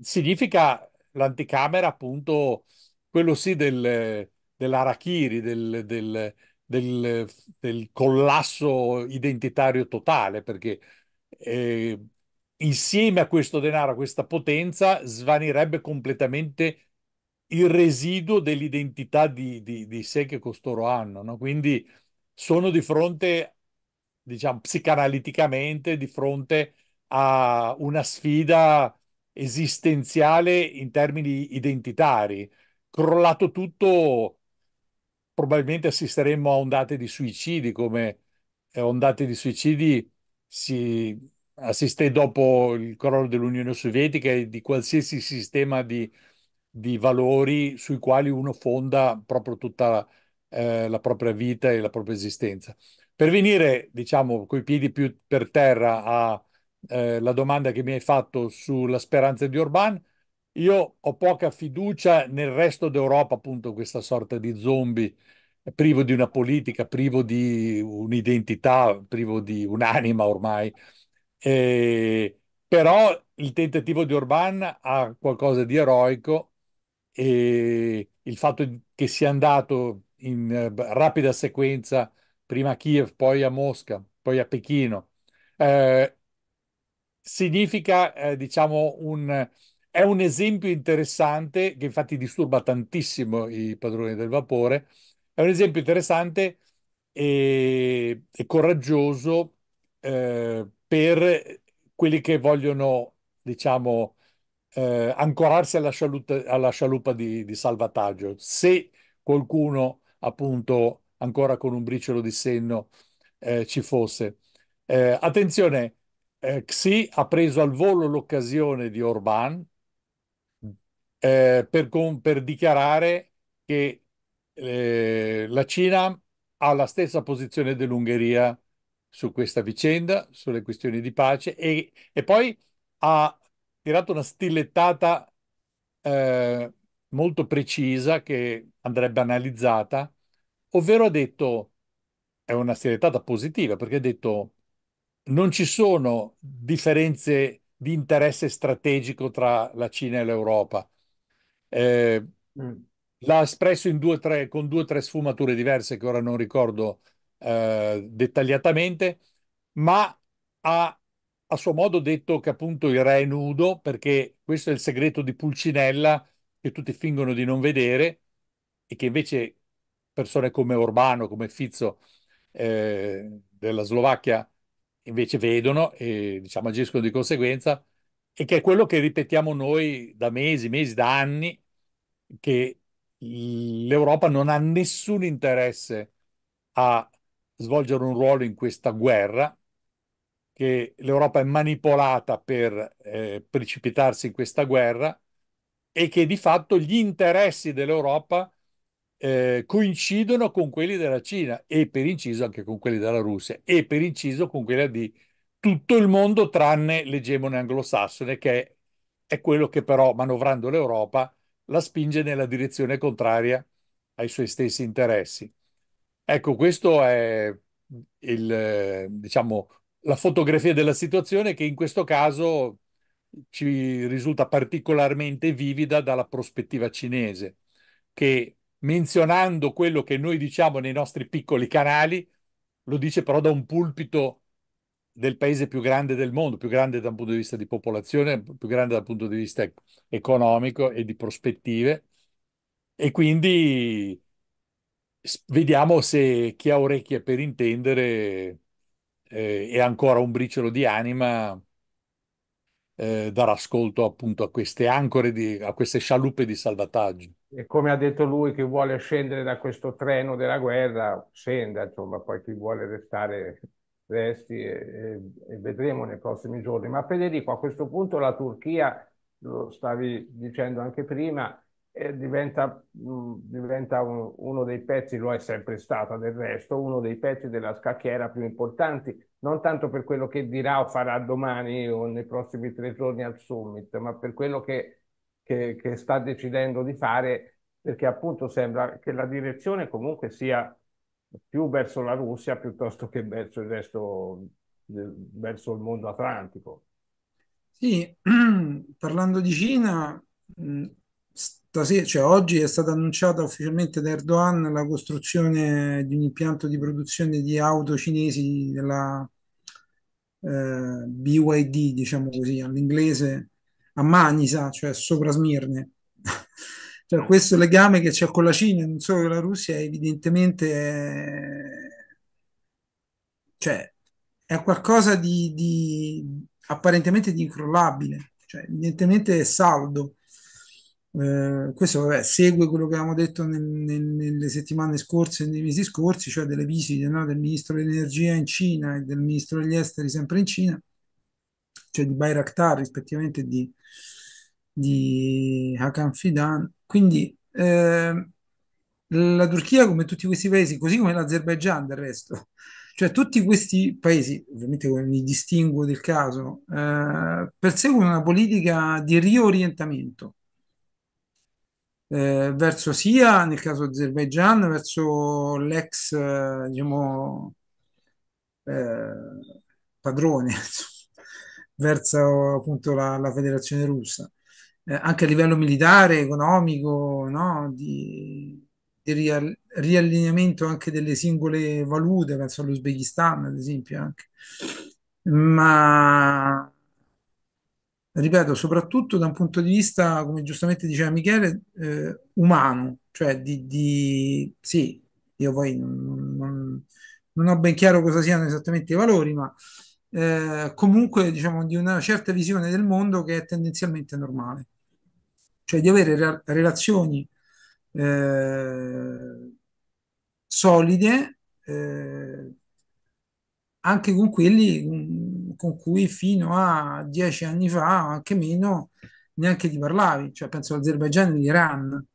significa l'anticamera appunto quello sì del, dell'arachiri, del, del, del, del collasso identitario totale, perché eh, insieme a questo denaro, a questa potenza, svanirebbe completamente il residuo dell'identità di, di, di sé che costoro hanno. No? Quindi sono di fronte, diciamo, psicanaliticamente, di fronte a una sfida esistenziale in termini identitari. Crollato tutto, probabilmente assisteremmo a ondate di suicidi, come eh, ondate di suicidi si assisté dopo il crollo dell'Unione Sovietica e di qualsiasi sistema di, di valori sui quali uno fonda proprio tutta eh, la propria vita e la propria esistenza. Per venire, diciamo, coi piedi più per terra alla eh, domanda che mi hai fatto sulla speranza di Orban, io ho poca fiducia nel resto d'Europa, appunto, questa sorta di zombie privo di una politica, privo di un'identità, privo di un'anima ormai. E, però il tentativo di Orban ha qualcosa di eroico e il fatto che sia andato in eh, rapida sequenza prima a Kiev, poi a Mosca, poi a Pechino, eh, significa, eh, diciamo, un è un esempio interessante che infatti disturba tantissimo i padroni del vapore. È un esempio interessante e, e coraggioso eh, per quelli che vogliono, diciamo, eh, ancorarsi alla, scialuta, alla scialuppa di, di, salvataggio. Se qualcuno, appunto, ancora con un briciolo di senno eh, ci fosse. Eh, attenzione, eh, Xi ha preso al volo l'occasione di Orban eh, per, con, per, dichiarare che eh, la Cina ha la stessa posizione dell'Ungheria su questa vicenda, sulle questioni di pace e, e poi ha tirato una stilettata eh, molto precisa che andrebbe analizzata, ovvero ha detto, è una stilettata positiva perché ha detto non ci sono differenze di interesse strategico tra la Cina e l'Europa, eh, L'ha espresso due, tre, con due o tre sfumature diverse che ora non ricordo eh, dettagliatamente, ma ha a suo modo detto che appunto il re è nudo perché questo è il segreto di Pulcinella che tutti fingono di non vedere e che invece persone come Orbano, come Fizzo eh, della Slovacchia invece vedono e diciamo agiscono di conseguenza e che è quello che ripetiamo noi da mesi, mesi, da anni che l'Europa non ha nessun interesse a svolgere un ruolo in questa guerra, che l'Europa è manipolata per eh, precipitarsi in questa guerra e che di fatto gli interessi dell'Europa eh, coincidono con quelli della Cina e per inciso anche con quelli della Russia e per inciso con quelli di tutto il mondo tranne l'egemone anglosassone che è, è quello che però manovrando l'Europa la spinge nella direzione contraria ai suoi stessi interessi. Ecco, questo è il, diciamo, la fotografia della situazione che in questo caso ci risulta particolarmente vivida dalla prospettiva cinese, che menzionando quello che noi diciamo nei nostri piccoli canali, lo dice però da un pulpito del paese più grande del mondo, più grande dal punto di vista di popolazione, più grande dal punto di vista economico e di prospettive. E quindi vediamo se chi ha orecchie per intendere eh, e ancora un briciolo di anima eh, darà ascolto appunto a queste ancore, di, a queste scialuppe di salvataggio. E come ha detto lui, chi vuole scendere da questo treno della guerra, scenda, insomma, poi chi vuole restare resti e, e, vedremo nei prossimi giorni. Ma Federico, a questo punto la Turchia, lo stavi dicendo anche prima, eh, diventa, mh, mm, diventa un, uno dei pezzi, lo è sempre stata del resto, uno dei pezzi della scacchiera più importanti, non tanto per quello che dirà o farà domani o nei prossimi tre giorni al summit, ma per quello che, che, che sta decidendo di fare, perché appunto sembra che la direzione comunque sia più verso la Russia piuttosto che verso il resto, verso il mondo atlantico. Sì, parlando di Cina, mm, stasera, cioè oggi è stata annunciata ufficialmente da Erdogan la costruzione di un impianto di produzione di auto cinesi della eh, BYD, diciamo così, all'inglese, a Manisa, cioè sopra Smirne. Cioè, questo legame che c'è con la Cina, non solo con la Russia, evidentemente è, eh, cioè, è qualcosa di, di, apparentemente di incrollabile, cioè, evidentemente è saldo. Eh, questo vabbè, segue quello che abbiamo detto nel, nel, nelle settimane scorse e nei mesi scorsi, cioè delle visite no, del ministro dell'energia in Cina e del ministro degli esteri sempre in Cina, cioè di Bayraktar rispettivamente di, di Hakan Fidan quindi eh, la Turchia, come tutti questi paesi, così come l'Azerbaigian del resto, cioè tutti questi paesi, ovviamente come mi distingo del caso, eh, perseguono una politica di riorientamento eh, verso sia, nel caso Azerbaigian, verso l'ex, eh, diciamo, eh, padrone, verso appunto la, la federazione russa eh, anche a livello militare, economico, no? di, di rial, riallineamento anche delle singole valute, penso all'Uzbekistan ad esempio anche. Ma ripeto, soprattutto da un punto di vista, come giustamente diceva Michele, eh, umano, cioè di, di, sì, io poi non, non, non, ho ben chiaro cosa siano esattamente i valori, ma eh, comunque diciamo di una certa visione del mondo che è tendenzialmente normale cioè di avere relazioni eh, solide eh, anche con quelli mm, con cui fino a dieci anni fa, anche meno, neanche ti parlavi, cioè penso all'Azerbaigian e all'Iran.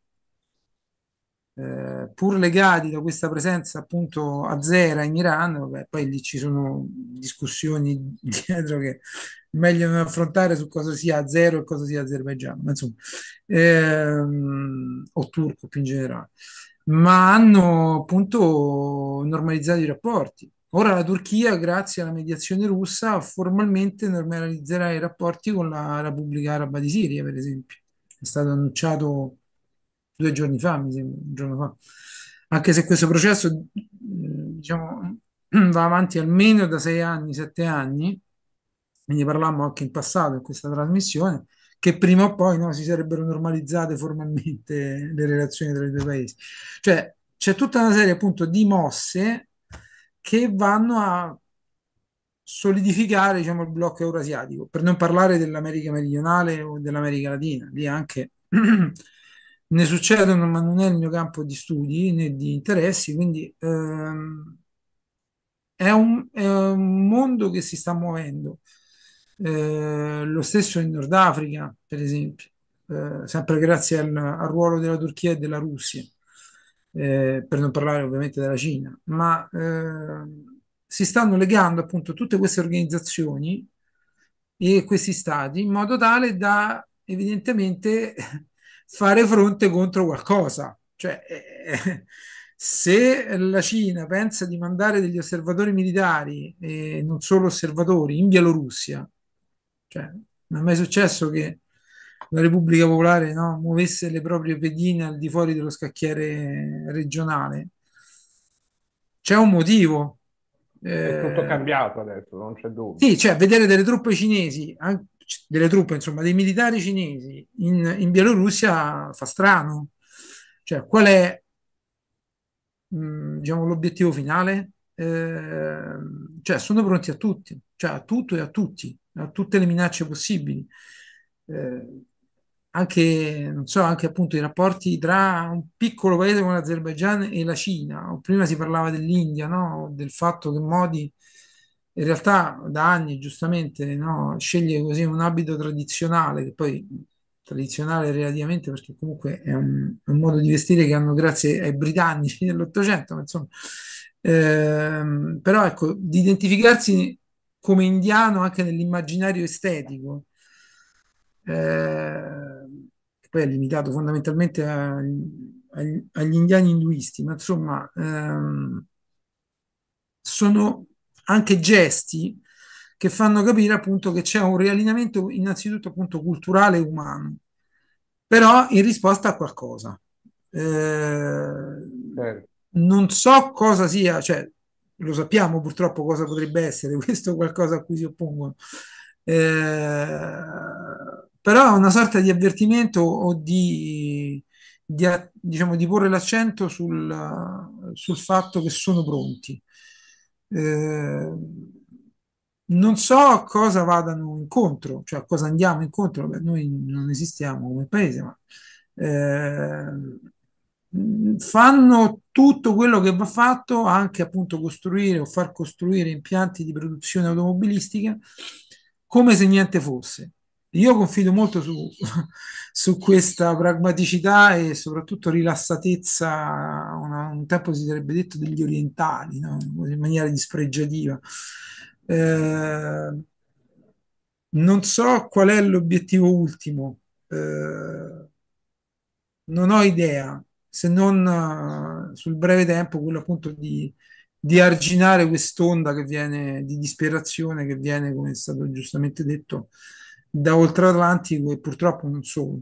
Eh, pur legati da questa presenza appunto azera in Iran, vabbè, poi lì ci sono discussioni dietro che meglio non affrontare su cosa sia azero e cosa sia azerbaigiano, ma insomma, ehm, o turco più in generale, ma hanno appunto normalizzato i rapporti. Ora la Turchia, grazie alla mediazione russa, formalmente normalizzerà i rapporti con la Repubblica Araba di Siria, per esempio. È stato annunciato due giorni fa, mi sembra, un giorno fa. Anche se questo processo, eh, diciamo, va avanti almeno da sei anni, sette anni, ne parlammo anche in passato in questa trasmissione, che prima o poi no, si sarebbero normalizzate formalmente le relazioni tra i due paesi. Cioè, c'è tutta una serie appunto di mosse che vanno a solidificare diciamo, il blocco eurasiatico, per non parlare dell'America meridionale o dell'America Latina, lì anche ne succedono, ma non è il mio campo di studi né di interessi, quindi ehm, è, un, è, un, mondo che si sta muovendo. Eh, lo stesso in Nord Africa, per esempio, eh, sempre grazie al, al, ruolo della Turchia e della Russia, eh, per non parlare ovviamente della Cina, ma ehm, si stanno legando appunto tutte queste organizzazioni e questi stati in modo tale da evidentemente fare fronte contro qualcosa. Cioè, eh, eh, se la Cina pensa di mandare degli osservatori militari e non solo osservatori in Bielorussia, cioè, non è mai successo che la Repubblica Popolare no, muovesse le proprie pedine al di fuori dello scacchiere regionale, c'è un motivo. è tutto eh, cambiato adesso, non c'è dubbio. Sì, cioè, vedere delle truppe cinesi, anche delle truppe, insomma, dei militari cinesi in, in Bielorussia fa strano. Cioè, qual è mh, mm, diciamo, l'obiettivo finale? Eh, cioè, sono pronti a tutti, cioè a tutto e a tutti, a tutte le minacce possibili. Eh, anche, non so, anche appunto i rapporti tra un piccolo paese come l'Azerbaigian e la Cina. Prima si parlava dell'India, no? del fatto che Modi in realtà da anni giustamente no, sceglie così un abito tradizionale, che poi tradizionale relativamente perché comunque è un, un modo di vestire che hanno grazie ai britannici dell'Ottocento, insomma, ehm, però ecco, di identificarsi come indiano anche nell'immaginario estetico, eh, che poi è limitato fondamentalmente a, a, agli indiani induisti, ma insomma... Ehm, sono anche gesti che fanno capire appunto che c'è un riallineamento innanzitutto appunto culturale e umano, però in risposta a qualcosa. Eh, certo. non so cosa sia, cioè lo sappiamo purtroppo cosa potrebbe essere questo qualcosa a cui si oppongono. Eh, però è una sorta di avvertimento o di, di, diciamo, di porre l'accento sul, sul fatto che sono pronti Ehm, non so a cosa vadano incontro, cioè a cosa andiamo incontro. Beh, noi non esistiamo come paese, ma eh, fanno tutto quello che va fatto, anche appunto costruire o far costruire impianti di produzione automobilistica come se niente fosse. Io confido molto su, su questa pragmaticità e soprattutto rilassatezza, una, un tempo si sarebbe detto degli orientali, no? in maniera dispregiativa. Eh, non so qual è l'obiettivo ultimo, eh, non ho idea, se non eh, sul breve tempo quello appunto di, di arginare quest'onda che viene di disperazione, che viene, come è stato giustamente detto, da oltreatlantico e purtroppo non solo.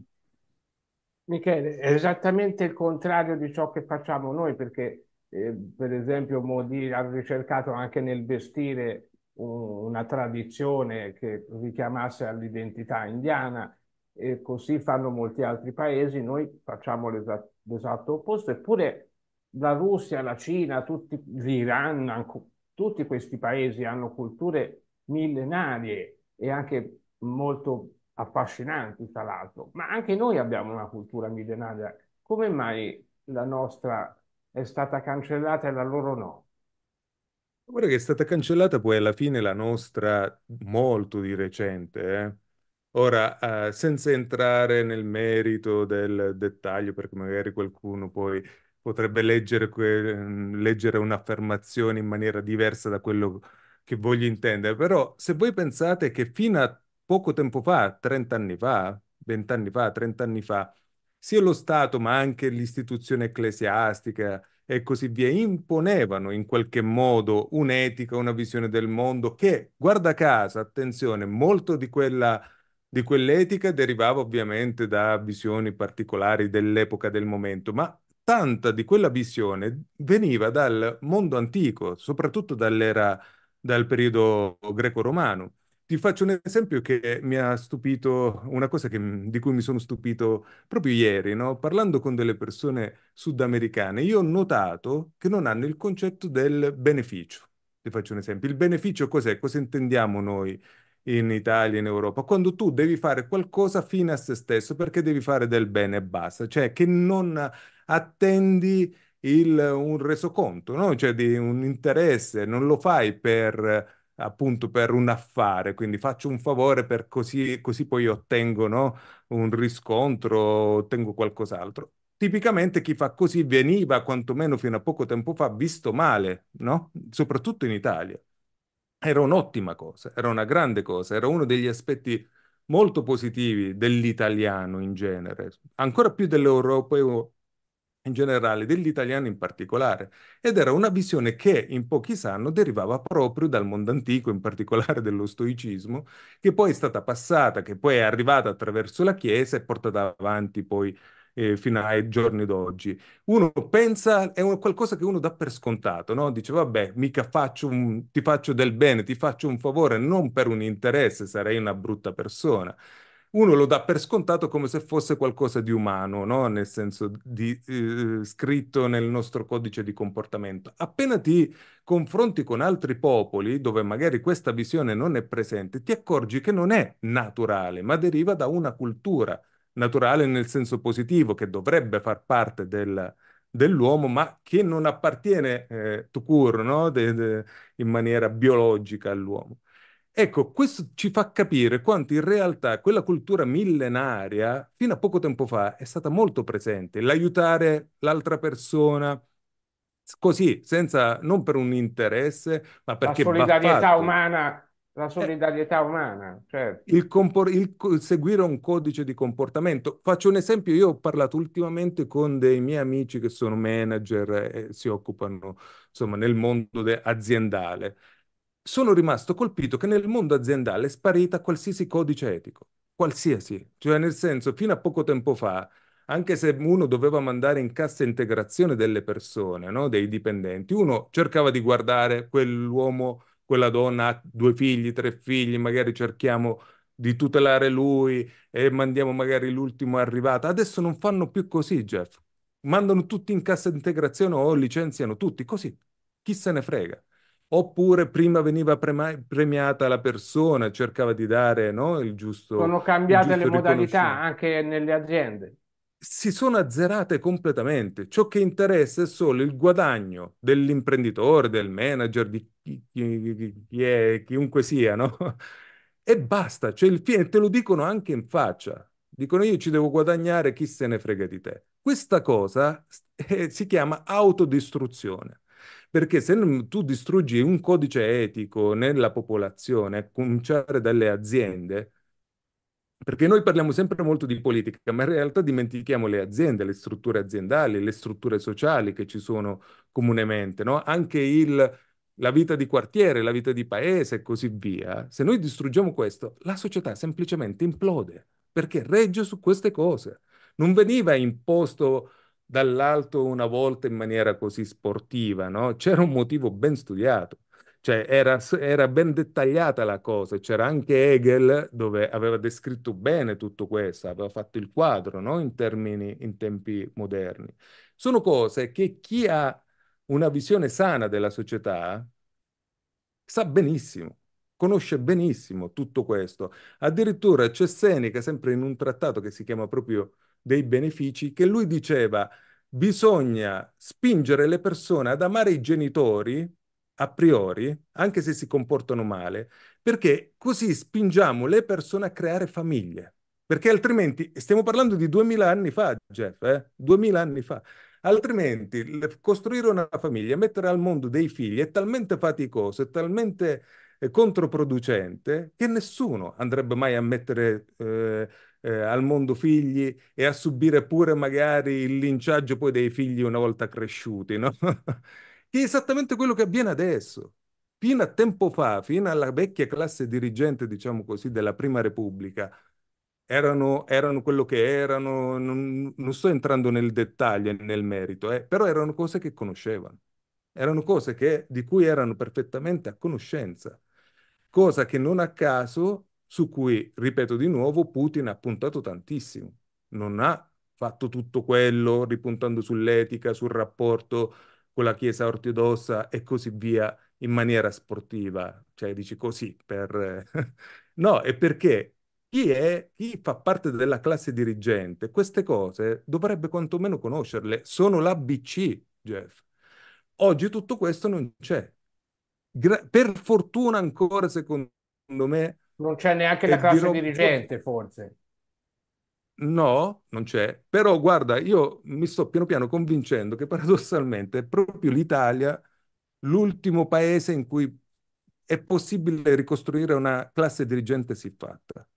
Michele, è esattamente il contrario di ciò che facciamo noi, perché eh, per esempio Modi ha ricercato anche nel vestire un, una tradizione che richiamasse all'identità indiana e così fanno molti altri paesi, noi facciamo l'esatto, l'esatto opposto, eppure la Russia, la Cina, tutti, l'Iran, anche, tutti questi paesi hanno culture millenarie e anche molto affascinanti, tra l'altro, ma anche noi abbiamo una cultura millenaria. Come mai la nostra è stata cancellata e la loro no? Guarda che è stata cancellata poi alla fine la nostra molto di recente. Eh? Ora, eh, senza entrare nel merito del dettaglio, perché magari qualcuno poi potrebbe leggere, que- mm, leggere un'affermazione in maniera diversa da quello che voglio intendere, però se voi pensate che fino a poco tempo fa, 30 anni fa, 20 anni fa, 30 anni fa, sia lo Stato ma anche l'istituzione ecclesiastica e così via imponevano in qualche modo un'etica, una visione del mondo che, guarda caso, attenzione, molto di quella di quell'etica derivava ovviamente da visioni particolari dell'epoca del momento, ma tanta di quella visione veniva dal mondo antico, soprattutto dall'era dal periodo greco-romano. Ti faccio un esempio che mi ha stupito, una cosa che, mhmm, di cui mi sono stupito proprio ieri, no? parlando con delle persone sudamericane, io ho notato che non hanno il concetto del beneficio. Ti faccio un esempio. Il beneficio cos'è? Cosa intendiamo noi in Italia, in Europa? Quando tu devi fare qualcosa fine a se stesso perché devi fare del bene e basta, cioè che non attendi il, un resoconto, no? cioè di un interesse, non lo fai per appunto per un affare, quindi faccio un favore per così, così poi ottengo no, un riscontro, ottengo qualcos'altro. Tipicamente chi fa così veniva, quantomeno fino a poco tempo fa, visto male, no? soprattutto in Italia. Era un'ottima cosa, era una grande cosa, era uno degli aspetti molto positivi dell'italiano in genere, ancora più dell'europeo in generale, dell'italiano in particolare, ed era una visione che in pochi sanno derivava proprio dal mondo antico, in particolare dello stoicismo, che poi è stata passata, che poi è arrivata attraverso la Chiesa e portata avanti poi eh, fino ai giorni d'oggi. Uno pensa, è un, qualcosa che uno dà per scontato, no? Dice, vabbè, mica faccio un, ti faccio del bene, ti faccio un favore, non per un interesse, sarei una brutta persona uno lo dà per scontato come se fosse qualcosa di umano, no? nel senso di, eh, scritto nel nostro codice di comportamento. Appena ti confronti con altri popoli, dove magari questa visione non è presente, ti accorgi che non è naturale, ma deriva da una cultura naturale nel senso positivo, che dovrebbe far parte del, dell'uomo, ma che non appartiene eh, to cure, no? de, de, in maniera biologica all'uomo. Ecco, questo ci fa capire quanto in realtà quella cultura millenaria, fino a poco tempo fa, è stata molto presente. L'aiutare l'altra persona così, senza, non per un interesse, ma perché... La solidarietà umana, la eh. solidarietà eh, umana, certo. Il, compor- il, il seguire un codice di comportamento. Faccio un esempio, io ho parlato ultimamente con dei miei amici che sono manager e si occupano, insomma, nel mondo de- aziendale sono rimasto colpito che nel mondo aziendale è sparita qualsiasi codice etico, qualsiasi, cioè nel senso fino a poco tempo fa, anche se uno doveva mandare in cassa integrazione delle persone, no? dei dipendenti, uno cercava di guardare quell'uomo, quella donna ha due figli, tre figli, magari cerchiamo di tutelare lui e mandiamo magari l'ultimo arrivato. Adesso non fanno più così, Jeff. Mandano tutti in cassa integrazione o licenziano tutti, così. Chi se ne frega? Oppure prima veniva premiata la persona, cercava di dare no, il giusto. Sono cambiate giusto le modalità anche nelle aziende. Si sono azzerate completamente. Ciò che interessa è solo il guadagno dell'imprenditore, del manager, di chi, chi, chi è, chiunque sia, no? E basta. Cioè, il fine, te lo dicono anche in faccia. Dicono io ci devo guadagnare, chi se ne frega di te. Questa cosa eh, si chiama autodistruzione. Perché se tu distruggi un codice etico nella popolazione, a cominciare dalle aziende, perché noi parliamo sempre molto di politica, ma in realtà dimentichiamo le aziende, le strutture aziendali, le strutture sociali che ci sono comunemente, no? anche il, la vita di quartiere, la vita di paese e così via. Se noi distruggiamo questo, la società semplicemente implode perché regge su queste cose. Non veniva imposto dall'alto una volta in maniera così sportiva, no? C'era un motivo ben studiato, cioè era, era ben dettagliata la cosa, c'era anche Hegel dove aveva descritto bene tutto questo, aveva fatto il quadro, no? In termini, in tempi moderni. Sono cose che chi ha una visione sana della società sa benissimo, conosce benissimo tutto questo. Addirittura c'è Seneca, sempre in un trattato che si chiama proprio dei benefici, che lui diceva bisogna spingere le persone ad amare i genitori a priori, anche se si comportano male, perché così spingiamo le persone a creare famiglie. Perché altrimenti, stiamo parlando di duemila anni fa, Jeff, eh? anni fa, altrimenti costruire una famiglia, mettere al mondo dei figli è talmente faticoso, è talmente eh, controproducente che nessuno andrebbe mai a mettere eh, eh, al mondo figli e a subire pure magari il linciaggio poi dei figli una volta cresciuti, no? che è esattamente quello che avviene adesso. Fino a tempo fa, fino alla vecchia classe dirigente, diciamo così, della Prima Repubblica, erano, erano quello che erano, non, non, sto entrando nel dettaglio, nel merito, eh, però erano cose che conoscevano, erano cose che, di cui erano perfettamente a conoscenza, cosa che non a caso su cui, ripeto di nuovo, Putin ha puntato tantissimo. Non ha fatto tutto quello ripuntando sull'etica, sul rapporto con la Chiesa ortodossa e così via in maniera sportiva, cioè dici così per... no, è perché chi è, chi fa parte della classe dirigente, queste cose dovrebbe quantomeno conoscerle, sono l'ABC, Jeff. Oggi tutto questo non c'è. Gra- per fortuna ancora, secondo me, non c'è neanche la classe dirò... dirigente, forse. No, non c'è. Però guarda, io mi sto piano piano convincendo che paradossalmente è proprio l'Italia l'ultimo paese in cui è possibile ricostruire una classe dirigente siffatta.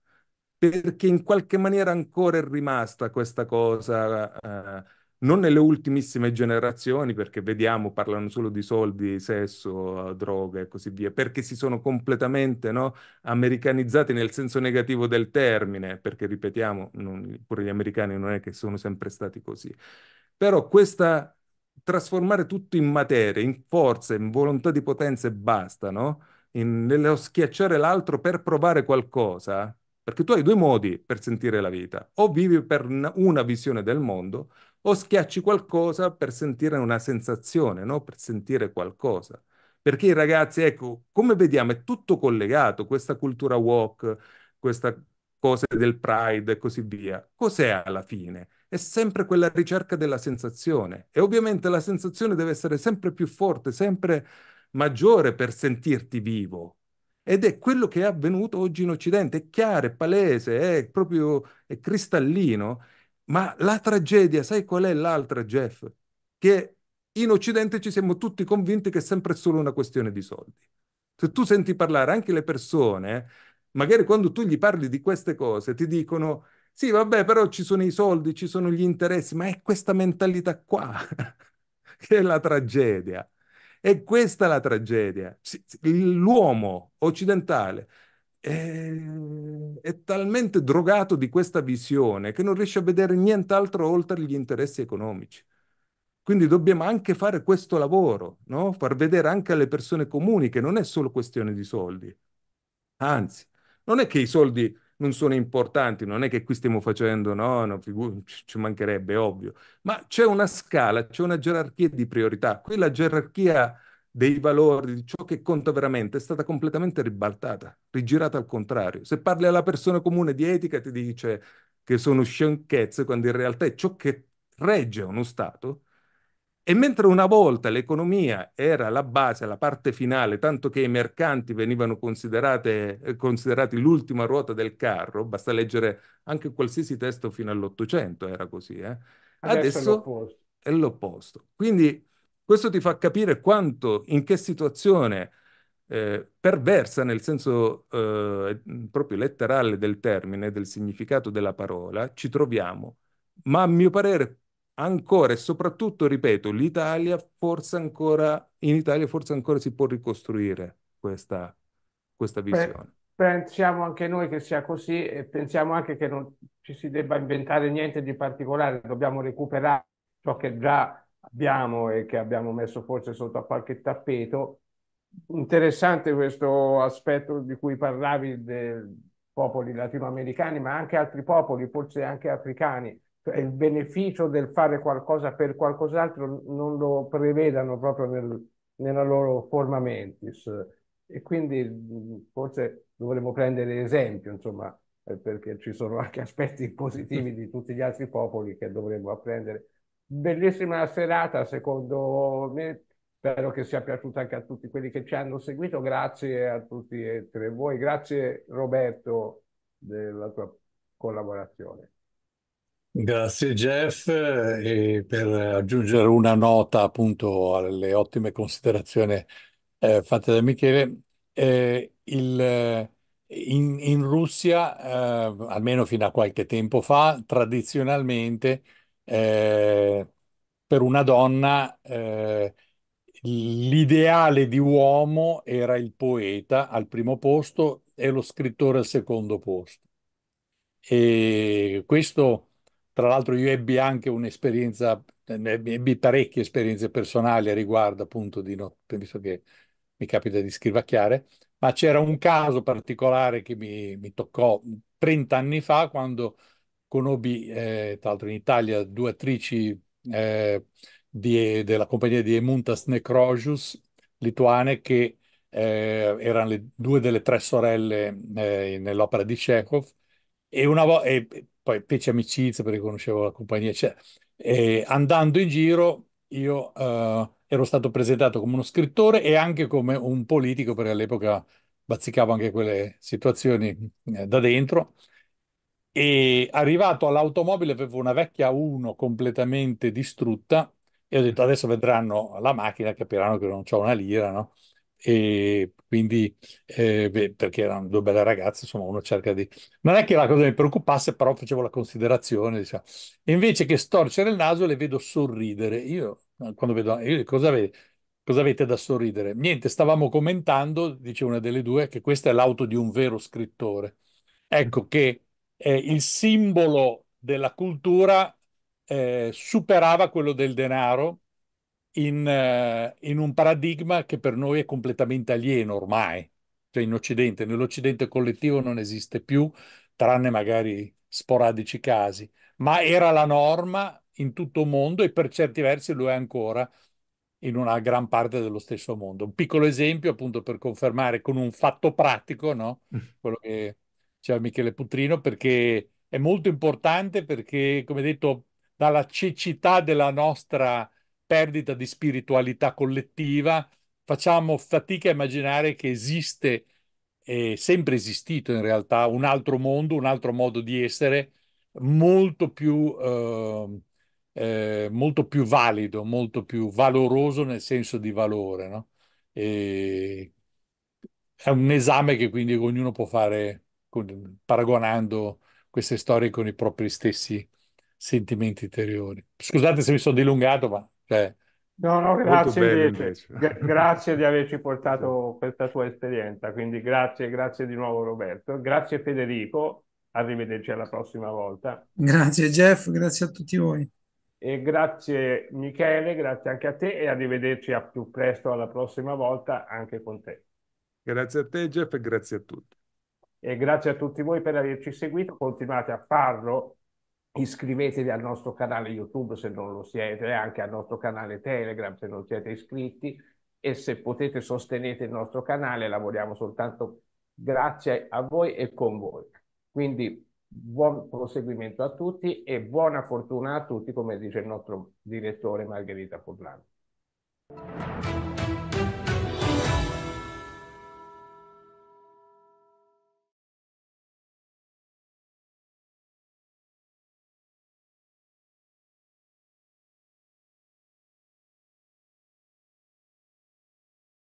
Perché in qualche maniera ancora è rimasta questa cosa. Eh, non nelle ultimissime generazioni, perché vediamo, parlano solo di soldi, sesso, droga e così via, perché si sono completamente no, americanizzati nel senso negativo del termine, perché ripetiamo, non, pure gli americani non è che sono sempre stati così. Però questa trasformare tutto in materia, in forza, in volontà di potenza e basta, no? In, nello schiacciare l'altro per provare qualcosa, perché tu hai due modi per sentire la vita, o vivi per una visione del mondo, o schiacci qualcosa per sentire una sensazione, no? per sentire qualcosa. Perché i ragazzi, ecco, come vediamo, è tutto collegato, questa cultura walk, questa cosa del pride e così via. Cos'è alla fine? È sempre quella ricerca della sensazione e ovviamente la sensazione deve essere sempre più forte, sempre maggiore per sentirti vivo. Ed è quello che è avvenuto oggi in Occidente, è chiaro, è palese, è proprio è cristallino ma la tragedia, sai qual è l'altra, Jeff? Che in Occidente ci siamo tutti convinti che è sempre solo una questione di soldi. Se tu senti parlare anche le persone, magari quando tu gli parli di queste cose, ti dicono: sì, vabbè, però ci sono i soldi, ci sono gli interessi, ma è questa mentalità qua che è la tragedia. È questa la tragedia. L'uomo occidentale è, ehm, è talmente drogato di questa visione che non riesce a vedere nient'altro oltre gli interessi economici. Quindi dobbiamo anche fare questo lavoro, no? far vedere anche alle persone comuni che non è solo questione di soldi. Anzi, non è che i soldi non sono importanti, non è che qui stiamo facendo, no, no ci mancherebbe, ovvio, ma c'è una scala, c'è una gerarchia di priorità. Qui la gerarchia dei valori, di ciò che conta veramente, è stata completamente ribaltata, rigirata al contrario. Se parli alla persona comune di etica ti dice che sono sciocchezze, quando in realtà è ciò che regge uno Stato. E mentre una volta l'economia era la base, la parte finale, tanto che i mercanti venivano eh, considerati l'ultima ruota del carro, basta leggere anche qualsiasi testo fino all'Ottocento, era così. Eh? Adesso, Adesso è l'opposto. Quindi questo ti fa capire quanto, in che situazione eh, perversa nel senso eh, proprio letterale del termine, del significato della parola, ci troviamo. Ma a mio parere ancora e soprattutto, ripeto, l'Italia forse ancora, in Italia forse ancora si può ricostruire questa, questa visione. pensiamo anche noi che sia così e pensiamo anche che non ci si debba inventare niente di particolare, dobbiamo recuperare ciò che già abbiamo e che abbiamo messo forse sotto a qualche tappeto. Interessante questo aspetto di cui parlavi dei popoli latinoamericani, ma anche altri popoli, forse anche africani. Cioè, il beneficio del fare qualcosa per qualcos'altro non lo prevedano proprio nel, nella loro forma mentis. E quindi forse dovremmo prendere esempio, insomma, eh, perché ci sono anche aspetti positivi di tutti gli altri popoli che dovremmo apprendere Bellissima serata, secondo me. Spero che sia piaciuta anche a tutti quelli che ci hanno seguito. Grazie a tutti e tre voi. Grazie Roberto della tua collaborazione. Grazie Jeff e per aggiungere una nota appunto alle ottime considerazioni eh, fatte da Michele, eh, il, in, in, Russia, eh, almeno fino a qualche tempo fa, tradizionalmente eh, per una donna eh, l'ideale di uomo era il poeta al primo posto e lo scrittore al secondo posto. E questo, tra l'altro, io ebbi anche un'esperienza, ebbi parecchie esperienze personali a riguardo, appunto, di no, visto che mi capita di scrivacchiare, ma c'era un caso particolare che mi, mi toccò 30 anni fa quando conobbi eh, tra l'altro in Italia due attrici eh, di, della compagnia di Emuntas Necrojus, lituane, che eh, erano le, due delle tre sorelle eh, nell'opera di Chekhov, e, una e, poi fece amicizia perché conoscevo la compagnia, cioè, andando in giro io eh, ero stato presentato come uno scrittore e anche come un politico, perché all'epoca bazzicavo anche quelle situazioni eh, da dentro, e arrivato all'automobile avevo una vecchia 1 completamente distrutta e ho detto adesso vedranno la macchina, capiranno che non c'ho una lira, no? E quindi, eh, beh, perché erano due belle ragazze, insomma uno cerca di... Non è che la cosa mi preoccupasse, però facevo la considerazione, diciamo. E invece che storcere il naso le vedo sorridere. Io, eh, quando vedo... Io, cosa vedi? Cosa avete da sorridere? Niente, stavamo commentando, dice una delle due, che questa è l'auto di un vero scrittore. Ecco che eh, il simbolo della cultura eh, superava quello del denaro in, eh, in, un paradigma che per noi è completamente alieno ormai, cioè in Occidente. Nell'Occidente collettivo non esiste più, tranne magari sporadici casi, ma era la norma in tutto il mondo e per certi versi lo è ancora in una gran parte dello stesso mondo. Un piccolo esempio, appunto, per confermare con un fatto pratico, no? Mm. quello che cioè Michele Putrino, perché è molto importante perché, come detto, dalla cecità della nostra perdita di spiritualità collettiva facciamo fatica a immaginare che esiste, è sempre esistito in realtà, un altro mondo, un altro modo di essere molto più, eh, eh, molto più valido, molto più valoroso nel senso di valore. No? è un esame che quindi ognuno può fare paragonando queste storie con i propri stessi sentimenti interiori. Scusate se mi sono dilungato, ma... Cioè, no, no, grazie, invece. Invece. grazie di averci portato questa tua esperienza, quindi grazie, grazie di nuovo Roberto, grazie Federico, arrivederci alla prossima volta. Grazie Jeff, grazie a tutti voi. E grazie Michele, grazie anche a te e arrivederci a più presto alla prossima volta anche con te. Grazie a te Jeff e grazie a tutti. E grazie a tutti voi per averci seguito, continuate a farlo, iscrivetevi al nostro canale YouTube se non lo siete, e anche al nostro canale Telegram se non siete iscritti e se potete sostenete il nostro canale, lavoriamo soltanto grazie a voi e con voi. Quindi buon proseguimento a tutti e buona fortuna a tutti, come dice il nostro direttore Margherita Furlano.